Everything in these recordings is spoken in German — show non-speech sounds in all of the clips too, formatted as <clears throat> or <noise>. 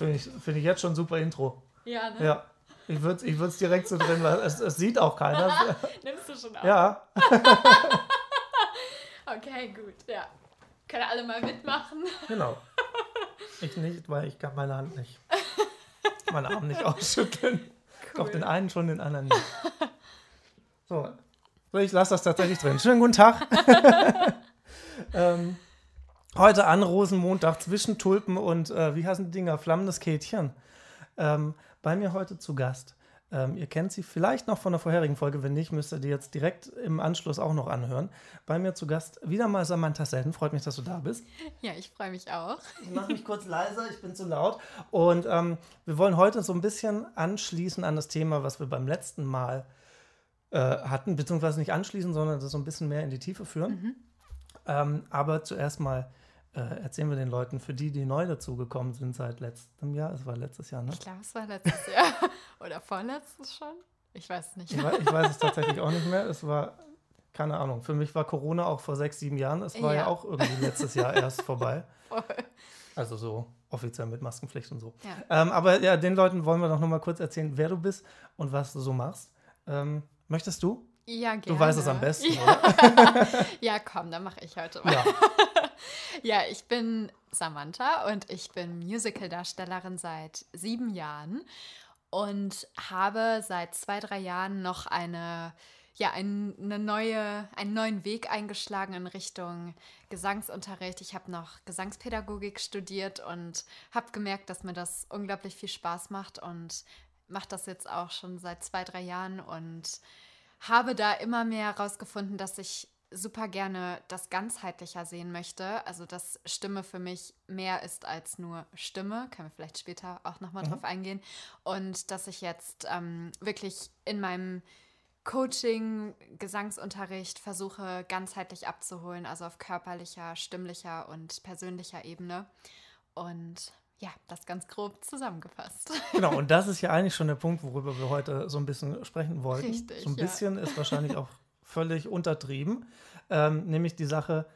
Finde ich, find ich jetzt schon ein super Intro. Ja, ne? Ja. Ich würde es ich direkt so drin lassen. Es, es sieht auch keiner. <laughs> Nimmst du schon auf? Ja. <laughs> okay, gut, ja. Können alle mal mitmachen. Genau. Ich nicht, weil ich kann meine Hand nicht. Meine Arm nicht ausschütteln. <laughs> Cool. Auf den einen schon, den anderen nicht. So. Ich lasse das tatsächlich drin. Schönen guten Tag. ähm, Heute an Rosenmontag zwischen Tulpen und äh, wie heißen die Dinger? Flammendes Käthchen. Ähm, bei mir heute zu Gast. Ähm, ihr kennt sie vielleicht noch von der vorherigen Folge. Wenn nicht, müsst ihr die jetzt direkt im Anschluss auch noch anhören. Bei mir zu Gast wieder mal Samantha Selden. Freut mich, dass du da bist. <laughs> Ja, ich freue mich auch. Ich <laughs> mache mich kurz leiser, ich bin zu laut. Und ähm, wir wollen heute so ein bisschen anschließen an das Thema, was wir beim letzten Mal äh, hatten, beziehungsweise nicht anschließen, sondern das so ein bisschen mehr in die Tiefe führen. Mhm. Ähm, aber zuerst mal äh, erzählen wir den Leuten, für die, die neu dazugekommen sind seit letztem Jahr, es war letztes Jahr, ne? Ich glaube, es war letztes Jahr <laughs> oder vorletztes schon. Ich weiß es nicht. ich, weiß, ich weiß es tatsächlich auch nicht mehr. Es war, keine Ahnung, für mich war Corona auch vor sechs, sieben Jahren. Es war ja, ja auch irgendwie letztes Jahr erst <laughs> vorbei. Voll. Also so offiziell mit Maskenpflicht und so. Ja. Ähm, aber ja, den Leuten wollen wir doch nochmal kurz erzählen, wer du bist und was du so machst. Ähm, möchtest du? Ja, gerne. Du weißt es am besten, ja. oder? <laughs> ja, komm, dann mache ich heute mal. Ja. <laughs> ja, ich bin Samantha und ich bin Musical-Darstellerin seit sieben Jahren und habe seit zwei, drei Jahren noch eine, ja, eine neue, einen neuen Weg eingeschlagen in Richtung Gesangsunterricht. Ich habe noch Gesangspädagogik studiert und habe gemerkt, dass mir das unglaublich viel Spaß macht und mache das jetzt auch schon seit zwei, drei Jahren und habe da immer mehr herausgefunden, dass ich super gerne das ganzheitlicher sehen möchte, also dass Stimme für mich mehr ist als nur Stimme, können wir vielleicht später auch nochmal mhm. drauf eingehen, und dass ich jetzt ähm, wirklich in meinem Coaching, Gesangsunterricht versuche ganzheitlich abzuholen, also auf körperlicher, stimmlicher und persönlicher Ebene. Und ja, das ganz grob zusammengefasst. <laughs> Genau, und das ist ja eigentlich schon der Punkt, worüber wir heute so ein bisschen sprechen wollten. Richtig. So ein ja. bisschen ist wahrscheinlich <laughs> auch völlig untertrieben, ähm, nämlich die Sache,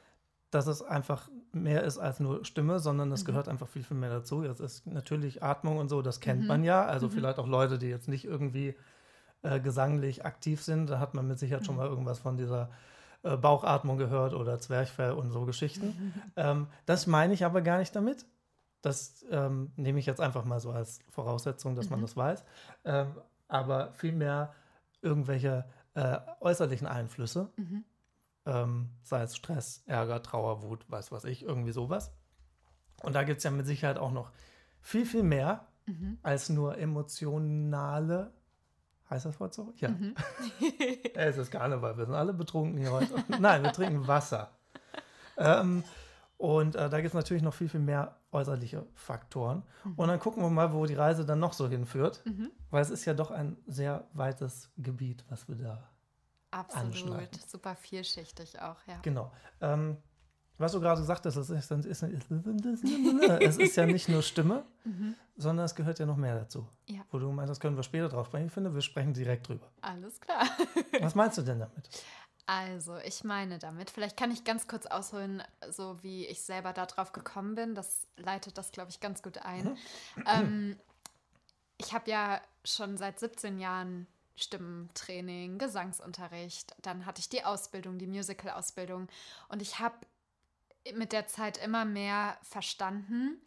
dass es einfach mehr ist als nur Stimme, sondern es mhm. gehört einfach viel, viel mehr dazu. Jetzt ist natürlich Atmung und so, das kennt mhm. man ja. Also mhm. vielleicht auch Leute, die jetzt nicht irgendwie äh, gesanglich aktiv sind, da hat man mit Sicherheit schon mhm. mal irgendwas von dieser äh, Bauchatmung gehört oder Zwerchfell und so Geschichten. <laughs> Ähm, das meine ich aber gar nicht damit. Das ähm, nehme ich jetzt einfach mal so als Voraussetzung, dass man mhm. das weiß. Ähm, aber vielmehr irgendwelche äh, äußerlichen Einflüsse, mhm. ähm, sei es Stress, Ärger, Trauer, Wut, weiß was ich, irgendwie sowas. Und da gibt es ja mit Sicherheit auch noch viel, viel mehr mhm. als nur emotionale. Heißt das Wort so? Ja. Mhm. <laughs> es ist Karneval, wir sind alle betrunken hier heute. Nein, wir trinken Wasser. Ähm, und äh, da gibt es natürlich noch viel, viel mehr äußerliche Faktoren. Mhm. Und dann gucken wir mal, wo die Reise dann noch so hinführt, mhm. weil es ist ja doch ein sehr weites Gebiet, was wir da Absolut, super vielschichtig auch, ja. Genau. Ähm, was du gerade sagtest, es ist, ist, ist, es ist ja nicht nur Stimme, <laughs> mhm. sondern es gehört ja noch mehr dazu. Ja. Wo du meinst, das können wir später drauf sprechen. Ich finde, wir sprechen direkt drüber. Alles klar. was meinst du denn damit? <laughs> Also, ich meine damit, vielleicht kann ich ganz kurz ausholen, so wie ich selber darauf gekommen bin. Das leitet das, glaube ich, ganz gut ein. Mhm. ähm, ich habe ja schon seit 17 Jahren Stimmtraining, Gesangsunterricht. Dann hatte ich die Ausbildung, die Musical-Ausbildung. Und ich habe mit der Zeit immer mehr verstanden,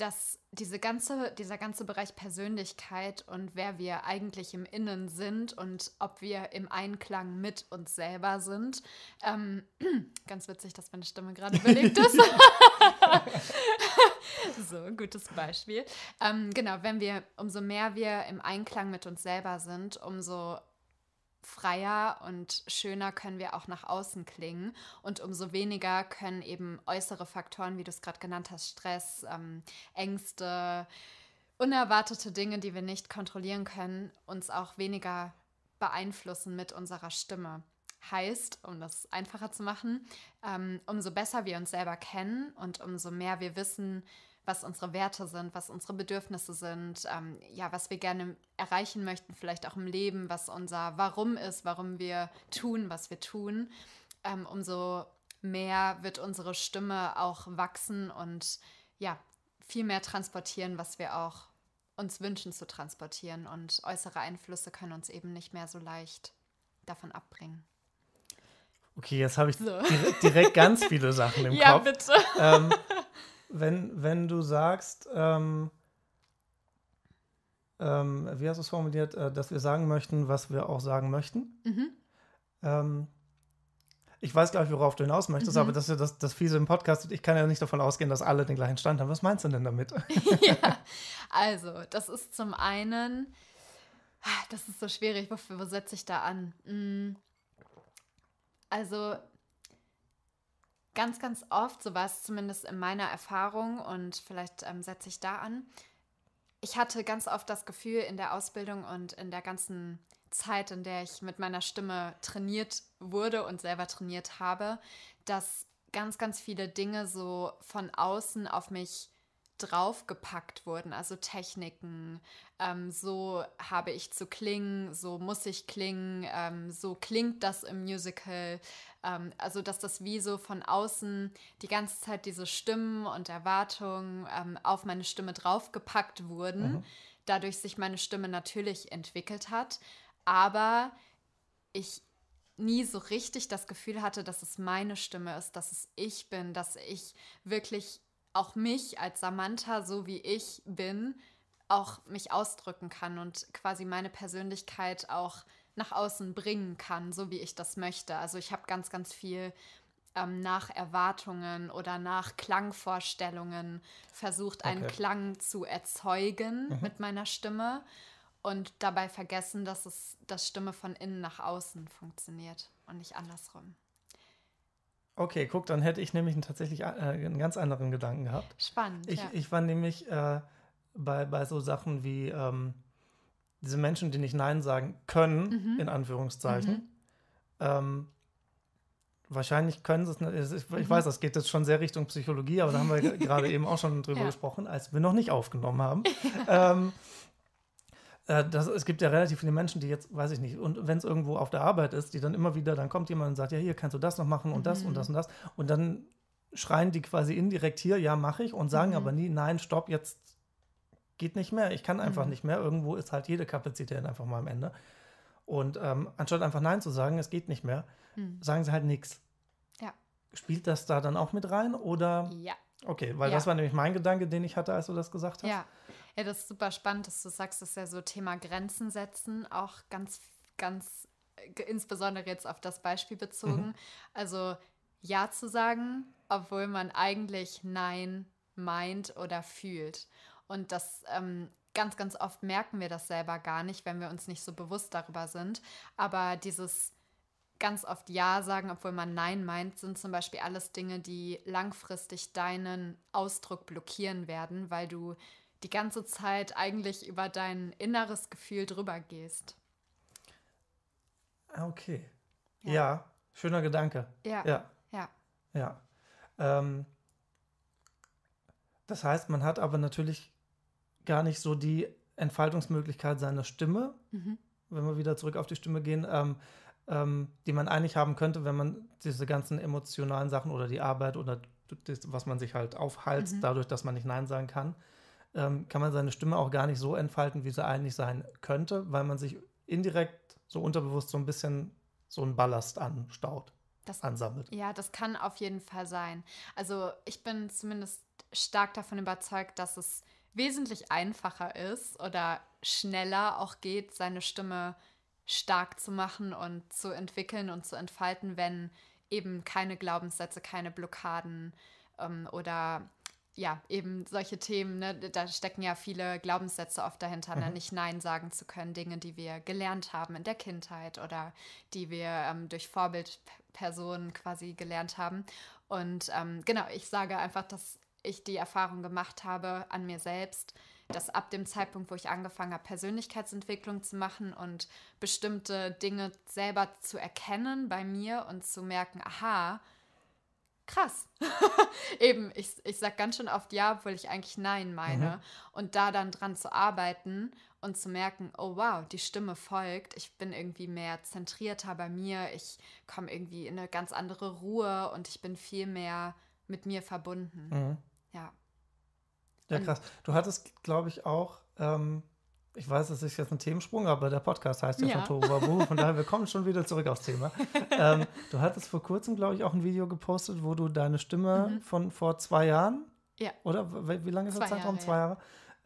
dass diese ganze, dieser ganze Bereich Persönlichkeit und wer wir eigentlich im Innen sind und ob wir im Einklang mit uns selber sind. Ähm, <clears throat> ganz witzig, dass meine Stimme gerade <laughs> belegt ist. <laughs> so, gutes Beispiel. Ähm, genau, wenn wir, umso mehr wir im Einklang mit uns selber sind, umso freier und schöner können wir auch nach außen klingen und umso weniger können eben äußere Faktoren, wie du es gerade genannt hast, Stress, ähm, Ängste, unerwartete Dinge, die wir nicht kontrollieren können, uns auch weniger beeinflussen mit unserer Stimme. Heißt, um das einfacher zu machen, ähm, umso besser wir uns selber kennen und umso mehr wir wissen, was unsere Werte sind, was unsere Bedürfnisse sind, ähm, ja, was wir gerne erreichen möchten, vielleicht auch im Leben, was unser Warum ist, warum wir tun, was wir tun, ähm, umso mehr wird unsere Stimme auch wachsen und ja, viel mehr transportieren, was wir auch uns wünschen zu transportieren. Und äußere Einflüsse können uns eben nicht mehr so leicht davon abbringen. Okay, jetzt habe ich so. direkt, ganz viele Sachen im <laughs> ja, Kopf. Ja, bitte. Ähm, wenn, wenn du sagst, ähm, ähm, wie hast du es formuliert, äh, dass wir sagen möchten, was wir auch sagen möchten. Mhm. Ähm, ich weiß gar nicht, worauf du hinaus möchtest, mhm. aber das ist ja das, das Fiese im Podcast. Ich kann ja nicht davon ausgehen, dass alle den gleichen Stand haben. Was meinst du denn damit? <laughs> ja, also, das ist zum einen, das ist so schwierig, wofür setze ich da an? Mhm. Also, ganz, ganz oft, so war es zumindest in meiner Erfahrung und vielleicht ähm, setze ich da an. Ich hatte ganz oft das Gefühl in der Ausbildung und in der ganzen Zeit, in der ich mit meiner Stimme trainiert wurde und selber trainiert habe, dass ganz, ganz viele Dinge so von außen auf mich draufgepackt wurden, also Techniken, ähm, so habe ich zu klingen, so muss ich klingen, ähm, so klingt das im Musical, ähm, also dass das wie so von außen die ganze Zeit diese Stimmen und Erwartungen ähm, auf meine Stimme draufgepackt wurden, mhm. dadurch sich meine Stimme natürlich entwickelt hat, aber ich nie so richtig das Gefühl hatte, dass es meine Stimme ist, dass es ich bin, dass ich wirklich auch mich als Samantha, so wie ich bin, auch mich ausdrücken kann und quasi meine Persönlichkeit auch nach außen bringen kann, so wie ich das möchte. Also ich habe ganz, ganz viel ähm, nach Erwartungen oder nach Klangvorstellungen versucht, okay. einen Klang zu erzeugen mhm. mit meiner Stimme und dabei vergessen, dass es das Stimme von innen nach außen funktioniert und nicht andersrum. Okay, guck, dann hätte ich nämlich tatsächlich äh, einen ganz anderen Gedanken gehabt. Spannend. Ich, ja. ich war nämlich äh, bei, bei so Sachen wie ähm, diese Menschen, die nicht Nein sagen können, mhm. in Anführungszeichen. Mhm. Ähm, wahrscheinlich können sie es, ich, ich mhm. weiß, das geht jetzt schon sehr Richtung Psychologie, aber da haben wir <laughs> gerade eben auch schon drüber ja. gesprochen, als wir noch nicht aufgenommen haben. <laughs> ähm, äh, das, es gibt ja relativ viele Menschen, die jetzt, weiß ich nicht, und wenn es irgendwo auf der Arbeit ist, die dann immer wieder, dann kommt jemand und sagt, ja, hier kannst du das noch machen und mhm. das und mhm. das und das. Und dann schreien die quasi indirekt hier, ja, mache ich, und sagen mhm. aber nie, nein, stopp, jetzt geht nicht mehr, ich kann einfach mhm. nicht mehr. Irgendwo ist halt jede Kapazität einfach mal am Ende. Und ähm, anstatt einfach Nein zu sagen, es geht nicht mehr, mhm. sagen sie halt nichts. Ja. Spielt das da dann auch mit rein oder? Ja. Okay, weil ja. das war nämlich mein Gedanke, den ich hatte, als du das gesagt hast. Ja. Ja, das ist super spannend, dass du sagst, dass ja so Thema Grenzen setzen auch ganz, ganz, äh, insbesondere jetzt auf das Beispiel mhm. bezogen. Mhm. Also Ja zu sagen, obwohl man eigentlich Nein meint oder fühlt. Und das ähm, ganz, ganz oft merken wir das selber gar nicht, wenn wir uns nicht so bewusst darüber sind. Aber dieses ganz oft Ja sagen, obwohl man Nein meint, sind zum Beispiel alles Dinge, die langfristig deinen Ausdruck blockieren werden, weil du die ganze Zeit eigentlich über dein inneres Gefühl drüber gehst. Ah, okay. Ja, ja. schöner Gedanke. Ja. Ja. Ja. ja. Ähm, das heißt, man hat aber natürlich gar nicht so die Entfaltungsmöglichkeit seiner Stimme, mhm. wenn wir wieder zurück auf die Stimme gehen, ähm, ähm, die man eigentlich haben könnte, wenn man diese ganzen emotionalen Sachen oder die Arbeit oder das, was man sich halt aufhalst, mhm. dadurch, dass man nicht Nein sagen kann, ähm, kann man seine Stimme auch gar nicht so entfalten, wie sie eigentlich sein könnte, weil man sich indirekt so unterbewusst so ein bisschen so einen Ballast anstaut, das, ansammelt. Ja, das kann auf jeden Fall sein. Also ich bin zumindest stark davon überzeugt, dass es wesentlich einfacher ist oder schneller auch geht, seine Stimme stark zu machen und zu entwickeln und zu entfalten, wenn eben keine Glaubenssätze, keine Blockaden ähm, oder ja, eben solche Themen, ne, da stecken ja viele Glaubenssätze oft dahinter, ne? Mhm. nicht Nein sagen zu können, Dinge, die wir gelernt haben in der Kindheit oder die wir ähm, durch Vorbildpersonen quasi gelernt haben. Und ähm, genau, ich sage einfach, dass ich die Erfahrung gemacht habe an mir selbst, dass ab dem Zeitpunkt, wo ich angefangen habe, Persönlichkeitsentwicklung zu machen und bestimmte Dinge selber zu erkennen bei mir und zu merken, aha, krass. <laughs> Eben, ich, ich sag ganz schön oft ja, obwohl ich eigentlich nein meine. Mhm. Und da dann dran zu arbeiten und zu merken, oh wow, die Stimme folgt, ich bin irgendwie mehr zentrierter bei mir, ich komme irgendwie in eine ganz andere Ruhe und ich bin viel mehr mit mir verbunden. Mhm. Ja. Ja, krass. Du hattest, glaube ich, auch ähm, ich weiß, das ist jetzt ein Themensprung, aber der Podcast heißt ja, ja. von Toru Babu, von daher, wir kommen schon wieder zurück aufs Thema. <laughs> ähm, du hattest vor kurzem, glaube ich, auch ein Video gepostet, wo du deine Stimme mhm. von vor zwei Jahren, ja. oder wie lange ist der Zeitraum? Jahre, zwei Jahre.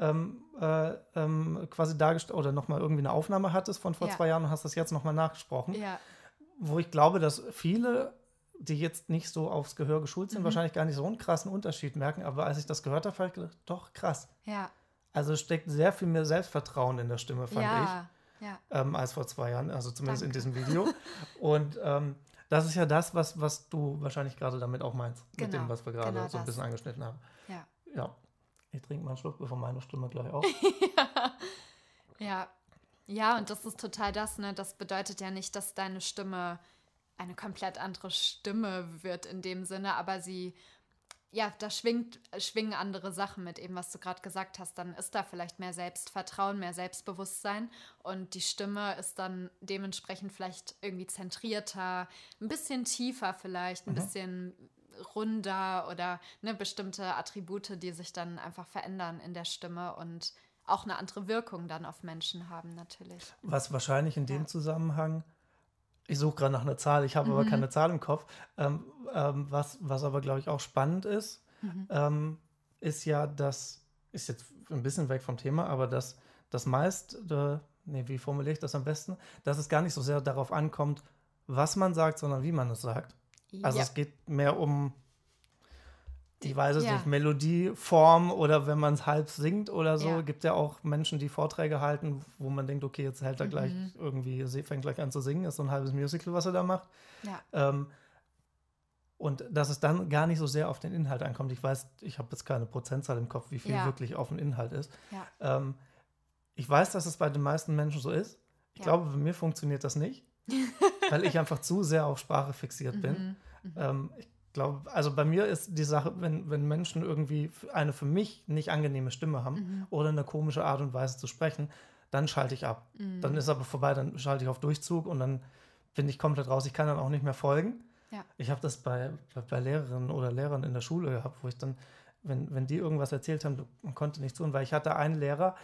Ähm, äh, ähm, quasi dargestellt oder nochmal irgendwie eine Aufnahme hattest von vor ja. zwei Jahren und hast das jetzt nochmal nachgesprochen. Ja. Wo ich glaube, dass viele, die jetzt nicht so aufs Gehör geschult sind, mhm. wahrscheinlich gar nicht so einen krassen Unterschied merken, aber als ich das gehört habe, habe ich gedacht, doch krass. Ja. Also steckt sehr viel mehr Selbstvertrauen in der Stimme, fand ja, ich. Ja. Ähm, als vor zwei Jahren, also zumindest Danke. in diesem Video. <laughs> Und ähm, das ist ja das, was, was du wahrscheinlich gerade damit auch meinst, genau, mit dem, genau, was wir gerade genau so ein bisschen angeschnitten haben. Ja. ja. Ich trinke mal einen Schluck, bevor meine Stimme gleich auf. <laughs> ja. ja. Ja, und das ist total das, ne? Das bedeutet ja nicht, dass deine Stimme eine komplett andere Stimme wird in dem Sinne, aber sie ja, da schwingt, schwingen andere Sachen mit, eben was du gerade gesagt hast. Dann ist da vielleicht mehr Selbstvertrauen, mehr Selbstbewusstsein und die Stimme ist dann dementsprechend vielleicht irgendwie zentrierter, ein bisschen tiefer vielleicht, ein mhm. bisschen runder oder ne, bestimmte Attribute, die sich dann einfach verändern in der Stimme und auch eine andere Wirkung dann auf Menschen haben natürlich. Was wahrscheinlich in dem ja. Zusammenhang ich suche gerade nach einer Zahl, ich habe mhm. aber keine Zahl im Kopf. Ähm, ähm, was, was aber, glaube ich, auch spannend ist, mhm. ähm, ist ja, dass, ist jetzt ein bisschen weg vom Thema, aber dass das meist, äh, nee, wie formuliere ich das am besten, dass es gar nicht so sehr darauf ankommt, was man sagt, sondern wie man es sagt. Also ja. es geht mehr um ich weiß es ja. nicht, Melodieform oder wenn man es halb singt oder so. Ja. Gibt ja auch Menschen, die Vorträge halten, wo man denkt, okay, jetzt hält er mhm. gleich irgendwie, fängt gleich an zu singen, ist so ein halbes Musical, was er da macht. Ja. Ähm, und dass es dann gar nicht so sehr auf den Inhalt ankommt. Ich weiß, ich habe jetzt keine Prozentzahl im Kopf, wie viel ja. wirklich auf den Inhalt ist. Ähm, ich weiß, dass es bei den meisten Menschen so ist. Ich glaube, bei mir funktioniert das nicht, <laughs> weil ich einfach zu sehr auf Sprache fixiert bin. Mhm. Mhm. Ähm, ich glaube, also bei mir ist die Sache, wenn, wenn Menschen irgendwie eine für mich nicht angenehme Stimme haben mhm. oder eine komische Art und Weise zu sprechen, dann schalte ich ab. Mhm. Dann ist aber vorbei, dann schalte ich auf Durchzug und dann bin ich komplett raus. Ich kann dann auch nicht mehr folgen. Ja. Ich habe das bei, bei, bei, Lehrerinnen oder Lehrern in der Schule gehabt, wo ich dann, wenn, wenn die irgendwas erzählt haben, man konnte nichts tun, weil ich hatte einen Lehrer,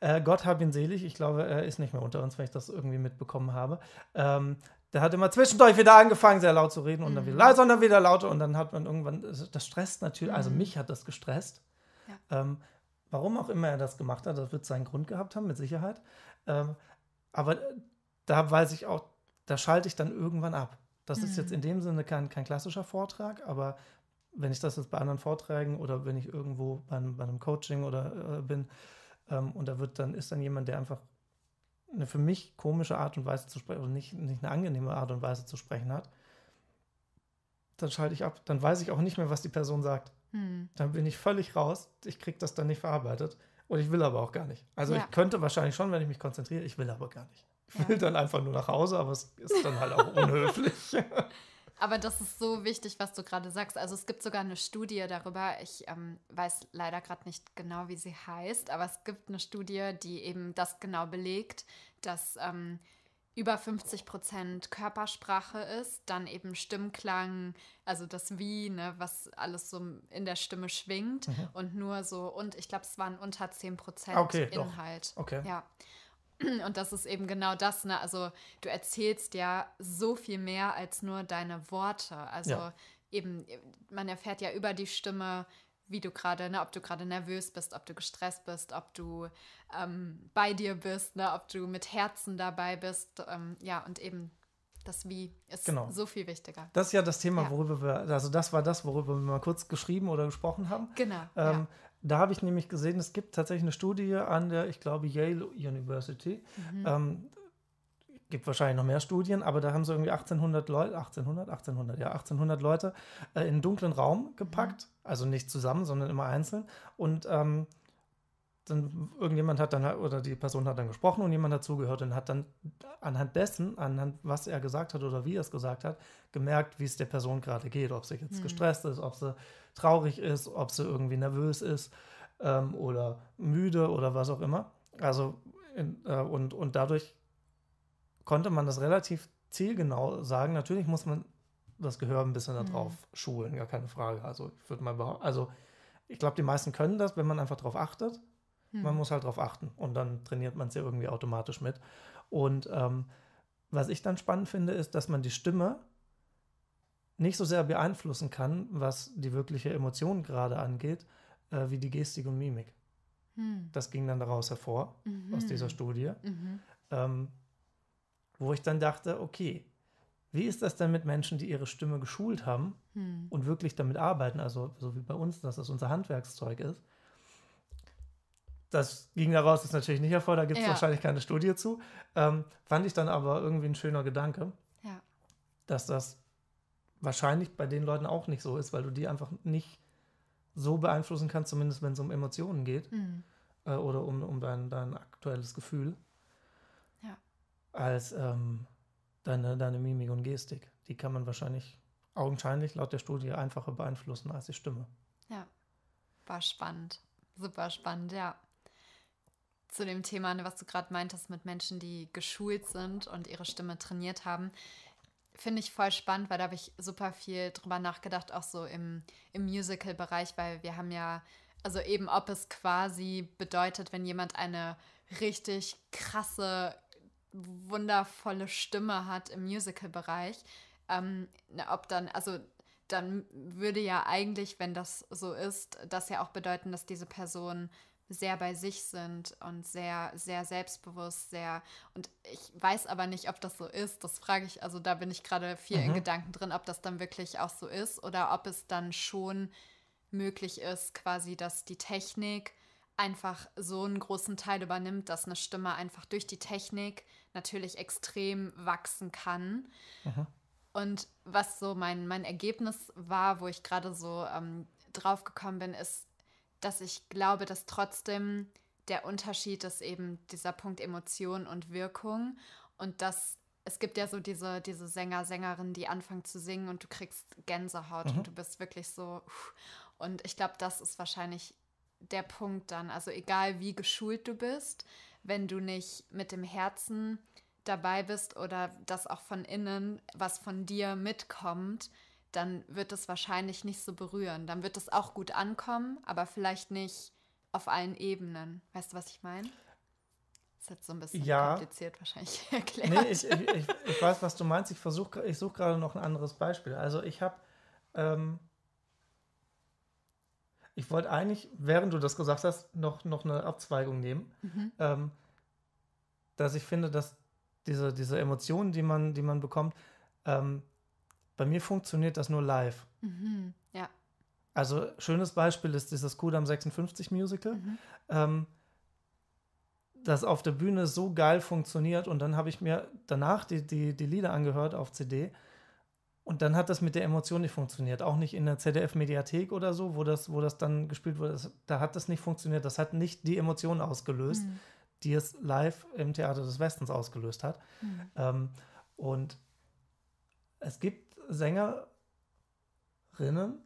äh, Gott hab ihn selig, ich glaube, er ist nicht mehr unter uns, wenn ich das irgendwie mitbekommen habe. Ähm, der hat immer zwischendurch wieder angefangen, sehr laut zu reden und mhm. dann wieder leiser und dann wieder lauter und dann hat man irgendwann, das stresst natürlich, also mhm. mich hat das gestresst. Ja. Ähm, warum auch immer er das gemacht hat, das wird seinen Grund gehabt haben, mit Sicherheit. Ähm, aber da weiß ich auch, da schalte ich dann irgendwann ab. Das mhm. ist jetzt mhm. in dem Sinne kein, kein klassischer Vortrag, aber wenn ich das jetzt bei anderen Vorträgen oder wenn ich irgendwo bei einem, bei einem Coaching oder äh, bin ähm, und da wird dann ist dann jemand, der einfach eine für mich komische Art und Weise zu sprechen, oder nicht, nicht eine angenehme Art und Weise zu sprechen hat, dann schalte ich ab. Dann weiß ich auch nicht mehr, was die Person sagt. Hm. Dann bin ich völlig raus. Ich kriege das dann nicht verarbeitet. Und ich will aber auch gar nicht. Also ja. ich könnte wahrscheinlich schon, wenn ich mich konzentriere, ich will aber gar nicht. Ich ja. will dann einfach nur nach Hause, aber es ist dann halt auch <laughs> unhöflich. <laughs> Aber das ist so wichtig, was du gerade sagst. Also es gibt sogar eine Studie darüber. Ich ähm, weiß leider gerade nicht genau, wie sie heißt, aber es gibt eine Studie, die eben das genau belegt, dass ähm, über 50 Prozent Körpersprache ist, dann eben Stimmklang, also das Wie, ne, was alles so in der Stimme schwingt mhm. und nur so, und ich glaube, es waren unter 10 Prozent ah, okay, Inhalt. Doch. Okay. Ja. <clears throat> Und das ist eben genau das, ne? Also du erzählst ja so viel mehr als nur deine Worte. Also ja. eben, man erfährt ja über die Stimme, wie du gerade, ne, ob du gerade nervös bist, ob du gestresst bist, ob du ähm, bei dir bist, ne, ob du mit Herzen dabei bist. Ähm, ja, und eben das Wie ist genau. so viel wichtiger. Das ist ja das Thema, ja. worüber wir, also das war das, worüber wir mal kurz geschrieben oder gesprochen haben. Genau. Ähm, ja da habe ich nämlich gesehen, es gibt tatsächlich eine Studie an der, ich glaube, Yale University. Mhm. Ähm, gibt wahrscheinlich noch mehr Studien, aber da haben sie irgendwie 1800 Leute, 1800, 1800, ja, 1800 Leute äh, in einen dunklen Raum gepackt, mhm. also nicht zusammen, sondern immer einzeln und ähm, dann irgendjemand hat dann halt, oder die Person hat dann gesprochen und jemand hat zugehört und hat dann anhand dessen, anhand was er gesagt hat oder wie er es gesagt hat, gemerkt, wie es der Person gerade geht, ob sie jetzt mhm. gestresst ist, ob sie traurig ist, ob sie irgendwie nervös ist ähm, oder müde oder was auch immer. Also in, äh, und, und dadurch konnte man das relativ zielgenau sagen. Natürlich muss man das Gehör ein bisschen darauf mhm. schulen, gar keine Frage. Also ich würde mal behaupten, also ich glaube, die meisten können das, wenn man einfach darauf achtet man hm. muss halt darauf achten und dann trainiert man es ja irgendwie automatisch mit. Und ähm, was ich dann spannend finde, ist, dass man die Stimme nicht so sehr beeinflussen kann, was die wirkliche Emotion gerade angeht, äh, wie die Gestik und Mimik. Hm. Das ging dann daraus hervor, mhm. aus dieser Studie, mhm. ähm, wo ich dann dachte, okay, wie ist das denn mit Menschen, die ihre Stimme geschult haben hm. und wirklich damit arbeiten, also so wie bei uns, dass das unser Handwerkszeug ist? das ging daraus ist natürlich nicht hervor, da gibt es ja. wahrscheinlich keine Studie zu. Ähm, fand ich dann aber irgendwie ein schöner Gedanke, ja. dass das wahrscheinlich bei den Leuten auch nicht so ist, weil du die einfach nicht so beeinflussen kannst, zumindest wenn es um Emotionen geht mhm. äh, oder um, um dein, dein aktuelles Gefühl, ja. als ähm, deine, deine Mimik und Gestik. Die kann man wahrscheinlich augenscheinlich laut der Studie einfacher beeinflussen als die Stimme. Ja, war spannend. Super spannend, ja zu dem Thema, ne, was du gerade meintest, mit Menschen, die geschult sind und ihre Stimme trainiert haben, finde ich voll spannend, weil da habe ich super viel drüber nachgedacht, auch so im, im Musical-Bereich, weil wir haben ja, also eben, ob es quasi bedeutet, wenn jemand eine richtig krasse, wundervolle Stimme hat im Musical-Bereich, ähm, ne, ob dann, also dann würde ja eigentlich, wenn das so ist, das ja auch bedeuten, dass diese Person sehr bei sich sind und sehr, sehr selbstbewusst, sehr. Und ich weiß aber nicht, ob das so ist. Das frage ich, also da bin ich gerade viel mhm. in Gedanken drin, ob das dann wirklich auch so ist oder ob es dann schon möglich ist, quasi, dass die Technik einfach so einen großen Teil übernimmt, dass eine Stimme einfach durch die Technik natürlich extrem wachsen kann. Mhm. Und was so mein, mein Ergebnis war, wo ich gerade so ähm, drauf gekommen bin, ist, dass ich glaube, dass trotzdem der Unterschied ist eben dieser Punkt Emotion und Wirkung und dass es gibt ja so diese, diese Sänger, Sängerinnen, die anfangen zu singen und du kriegst Gänsehaut mhm. und du bist wirklich so. Und ich glaube, das ist wahrscheinlich der Punkt dann. Also egal wie geschult du bist, wenn du nicht mit dem Herzen dabei bist oder das auch von innen, was von dir mitkommt, dann wird es wahrscheinlich nicht so berühren. Dann wird es auch gut ankommen, aber vielleicht nicht auf allen Ebenen. Weißt du, was ich meine? Das ist jetzt so ein bisschen ja. kompliziert wahrscheinlich <laughs> erklärt. Nee, ich, ich, ich, weiß, was du meinst. Ich versuche, ich suche gerade noch ein anderes Beispiel. Also ich habe, ähm, ich wollte eigentlich, während du das gesagt hast, noch, noch eine Abzweigung nehmen, mhm. ähm, dass ich finde, dass diese, diese Emotionen, die man, die man bekommt, ähm, bei mir funktioniert das nur live. Mhm, ja. Also schönes Beispiel ist dieses Kudam 56 Musical, mhm. ähm, das auf der Bühne so geil funktioniert und dann habe ich mir danach die, die, die Lieder angehört auf CD und dann hat das mit der Emotion nicht funktioniert. Auch nicht in der ZDF-Mediathek oder so, wo das, wo das dann gespielt wurde. Das, da hat das nicht funktioniert. Das hat nicht die Emotion ausgelöst, mhm. die es live im Theater des Westens ausgelöst hat. Mhm. Ähm, und es gibt Sängerinnen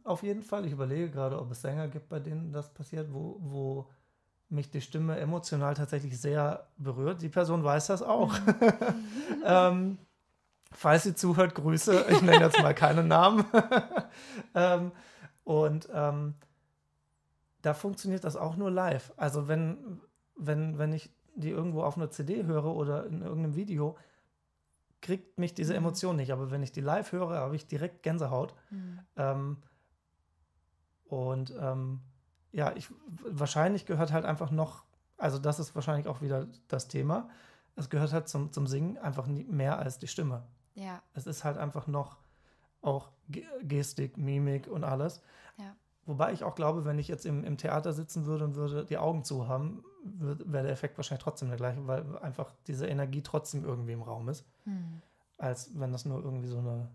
auf jeden Fall. Ich überlege gerade, ob es Sänger gibt, bei denen das passiert, wo, wo mich die Stimme emotional tatsächlich sehr berührt. Die Person weiß das auch. Mhm. <laughs> ähm, falls sie zuhört, Grüße. Ich nenne jetzt mal keinen Namen. <laughs> ähm, und ähm, da funktioniert das auch nur live. Also wenn, wenn, wenn ich die irgendwo auf einer CD höre oder in irgendeinem Video, kriegt mich diese Emotion nicht. Aber wenn ich die live höre, habe ich direkt Gänsehaut. Mhm. Ähm, und ähm, ja, ich, wahrscheinlich gehört halt einfach noch, also das ist wahrscheinlich auch wieder das Thema. Es gehört halt zum, zum Singen einfach mehr als die Stimme. Ja. Es ist halt einfach noch auch Gestik, Mimik und alles. Ja. Wobei ich auch glaube, wenn ich jetzt im, im Theater sitzen würde und würde die Augen zu haben, wäre der Effekt wahrscheinlich trotzdem der gleiche, weil einfach diese Energie trotzdem irgendwie im Raum ist, hm. als wenn das nur irgendwie so eine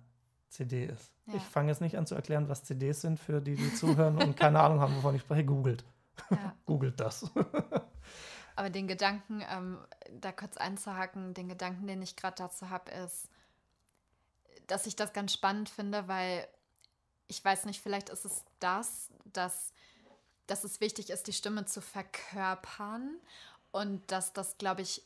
CD ist. Ja. Ich fange jetzt nicht an zu erklären, was CDs sind für die, die zuhören und keine Ahnung haben, wovon ich spreche. Googelt. Ja. <laughs> Googelt das. <laughs> Aber den Gedanken, ähm, da kurz einzuhaken, den Gedanken, den ich gerade dazu habe, ist, dass ich das ganz spannend finde, weil ich weiß nicht, vielleicht ist es das, dass, dass es wichtig ist, die Stimme zu verkörpern und dass das, glaube ich,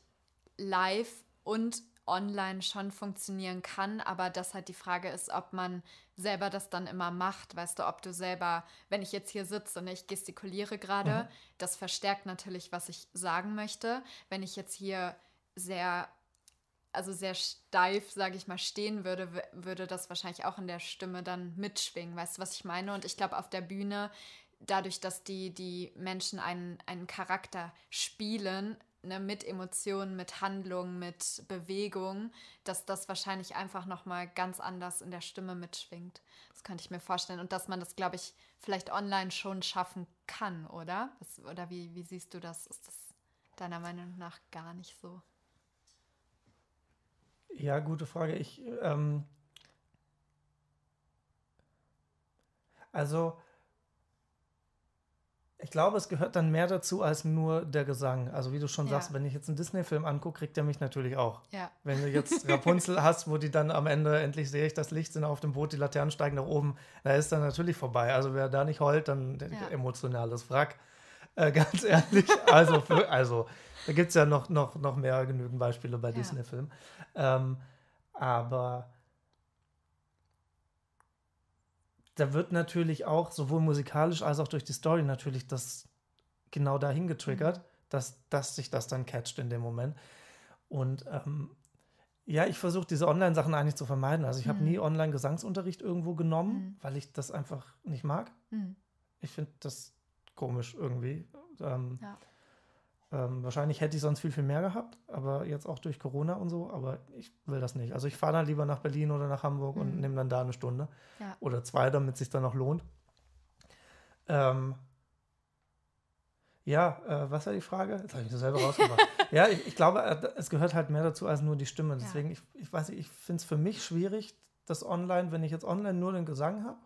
live und online schon funktionieren kann, aber dass halt die Frage ist, ob man selber das dann immer macht, weißt du, ob du selber, wenn ich jetzt hier sitze und ich gestikuliere gerade, mhm. das verstärkt natürlich, was ich sagen möchte. Wenn ich jetzt hier sehr also sehr steif, sage ich mal, stehen würde, würde das wahrscheinlich auch in der Stimme dann mitschwingen. Weißt du, was ich meine? Und ich glaube, auf der Bühne, dadurch, dass die, die Menschen einen, einen Charakter spielen, ne, mit Emotionen, mit Handlungen, mit Bewegung, dass das wahrscheinlich einfach nochmal ganz anders in der Stimme mitschwingt. Das könnte ich mir vorstellen. Und dass man das, glaube ich, vielleicht online schon schaffen kann, oder? Was, oder wie, wie siehst du das? Ist das deiner Meinung nach gar nicht so? Ja, gute Frage. Ich, ähm, also, ich glaube, es gehört dann mehr dazu als nur der Gesang. Also, wie du schon ja. sagst, wenn ich jetzt einen Disney-Film angucke, kriegt er mich natürlich auch. Ja. Wenn du jetzt <laughs> Rapunzel hast, wo die dann am Ende endlich sehe ich das Licht sind auf dem Boot, die Laternen steigen nach oben, da ist dann natürlich vorbei. Also, wer da nicht heult, dann ja. emotionales Wrack. Äh, ganz ehrlich. Also, für, also da gibt es ja noch, noch, noch mehr genügend Beispiele bei ja. Disney-Filmen. Ähm, aber da wird natürlich auch sowohl musikalisch als auch durch die Story natürlich das genau dahin getriggert, mhm. dass, dass sich das dann catcht in dem Moment. Und ähm, ja, ich versuche diese Online-Sachen eigentlich zu vermeiden. Also ich mhm. habe nie mhm. Online-Gesangsunterricht irgendwo genommen, mhm. weil ich das einfach nicht mag. Mhm. Ich finde, das komisch irgendwie. Ähm, ja. ähm, wahrscheinlich hätte ich sonst viel, viel mehr gehabt, aber jetzt auch durch Corona und so, aber ich will das nicht. Also ich fahre dann lieber nach Berlin oder nach Hamburg mhm. und nehme dann da eine Stunde ja. oder zwei, damit es sich dann noch lohnt. Ähm, ja, äh, was war die Frage? Jetzt habe ich mir selber rausgebracht. <laughs> ja, ich, ich glaube, äh, es gehört halt mehr dazu als nur die Stimme. Deswegen, ja. ich, ich weiß nicht, ich finde es für mich schwierig, das online, wenn ich jetzt online nur den Gesang habe,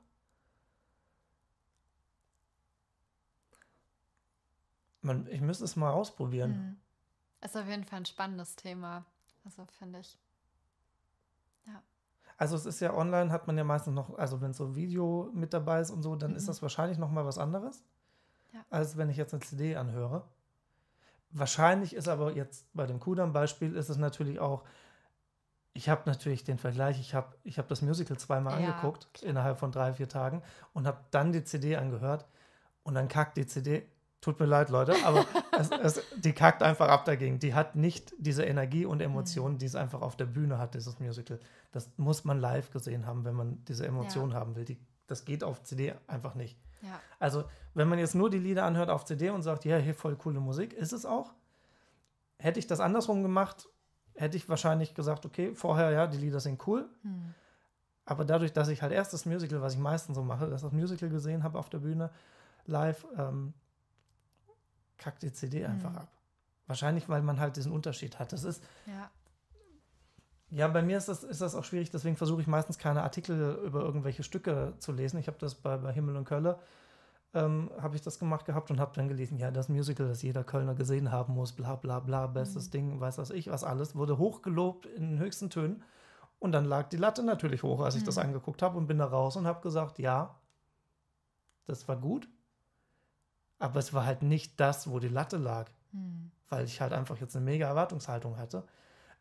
man, ich müsste es mal ausprobieren. Mhm. Ist auf jeden Fall ein spannendes Thema. Also finde ich. Ja. Also es ist ja online, hat man ja meistens noch, also wenn so ein Video mit dabei ist und so, dann mhm. ist das wahrscheinlich nochmal was anderes, ja. als wenn ich jetzt eine CD anhöre. Wahrscheinlich ist aber jetzt bei dem Kudam-Beispiel ist es natürlich auch, ich habe natürlich den Vergleich, ich habe ich hab das Musical zweimal ja, angeguckt klar. innerhalb von drei, vier Tagen und habe dann die CD angehört und dann kackt die CD Tut mir leid, Leute, aber <laughs> es, es, die kackt einfach ab dagegen. Die hat nicht diese Energie und Emotionen, mhm. die es einfach auf der Bühne hat, dieses Musical. Das muss man live gesehen haben, wenn man diese Emotionen ja. haben will. Die, das geht auf CD einfach nicht. Ja. Also, wenn man jetzt nur die Lieder anhört auf CD und sagt, ja, hier voll coole Musik, ist es auch. Hätte ich das andersrum gemacht, hätte ich wahrscheinlich gesagt, okay, vorher, ja, die Lieder sind cool. Hm. Aber dadurch, dass ich halt erst das Musical, was ich meistens so mache, dass das Musical gesehen habe auf der Bühne live, ähm, kackt die CD mhm. einfach ab. Wahrscheinlich, weil man halt diesen Unterschied hat. Das ist. Ja. Ja, bei mir ist das, ist das auch schwierig, deswegen versuche ich meistens keine Artikel über irgendwelche Stücke zu lesen. Ich habe das bei, bei Himmel und Kölle, ähm, habe ich das gemacht gehabt und habe dann gelesen, ja, das Musical, das jeder Kölner gesehen haben muss, bla bla bla, bestes mhm. Ding, weiß was ich, was alles, wurde hochgelobt in den höchsten Tönen. Und dann lag die Latte natürlich hoch, als ich mhm. das angeguckt habe und bin da raus und habe gesagt, ja, das war gut, aber es war halt nicht das, wo die Latte lag, mhm. weil ich halt einfach jetzt eine mega Erwartungshaltung hatte.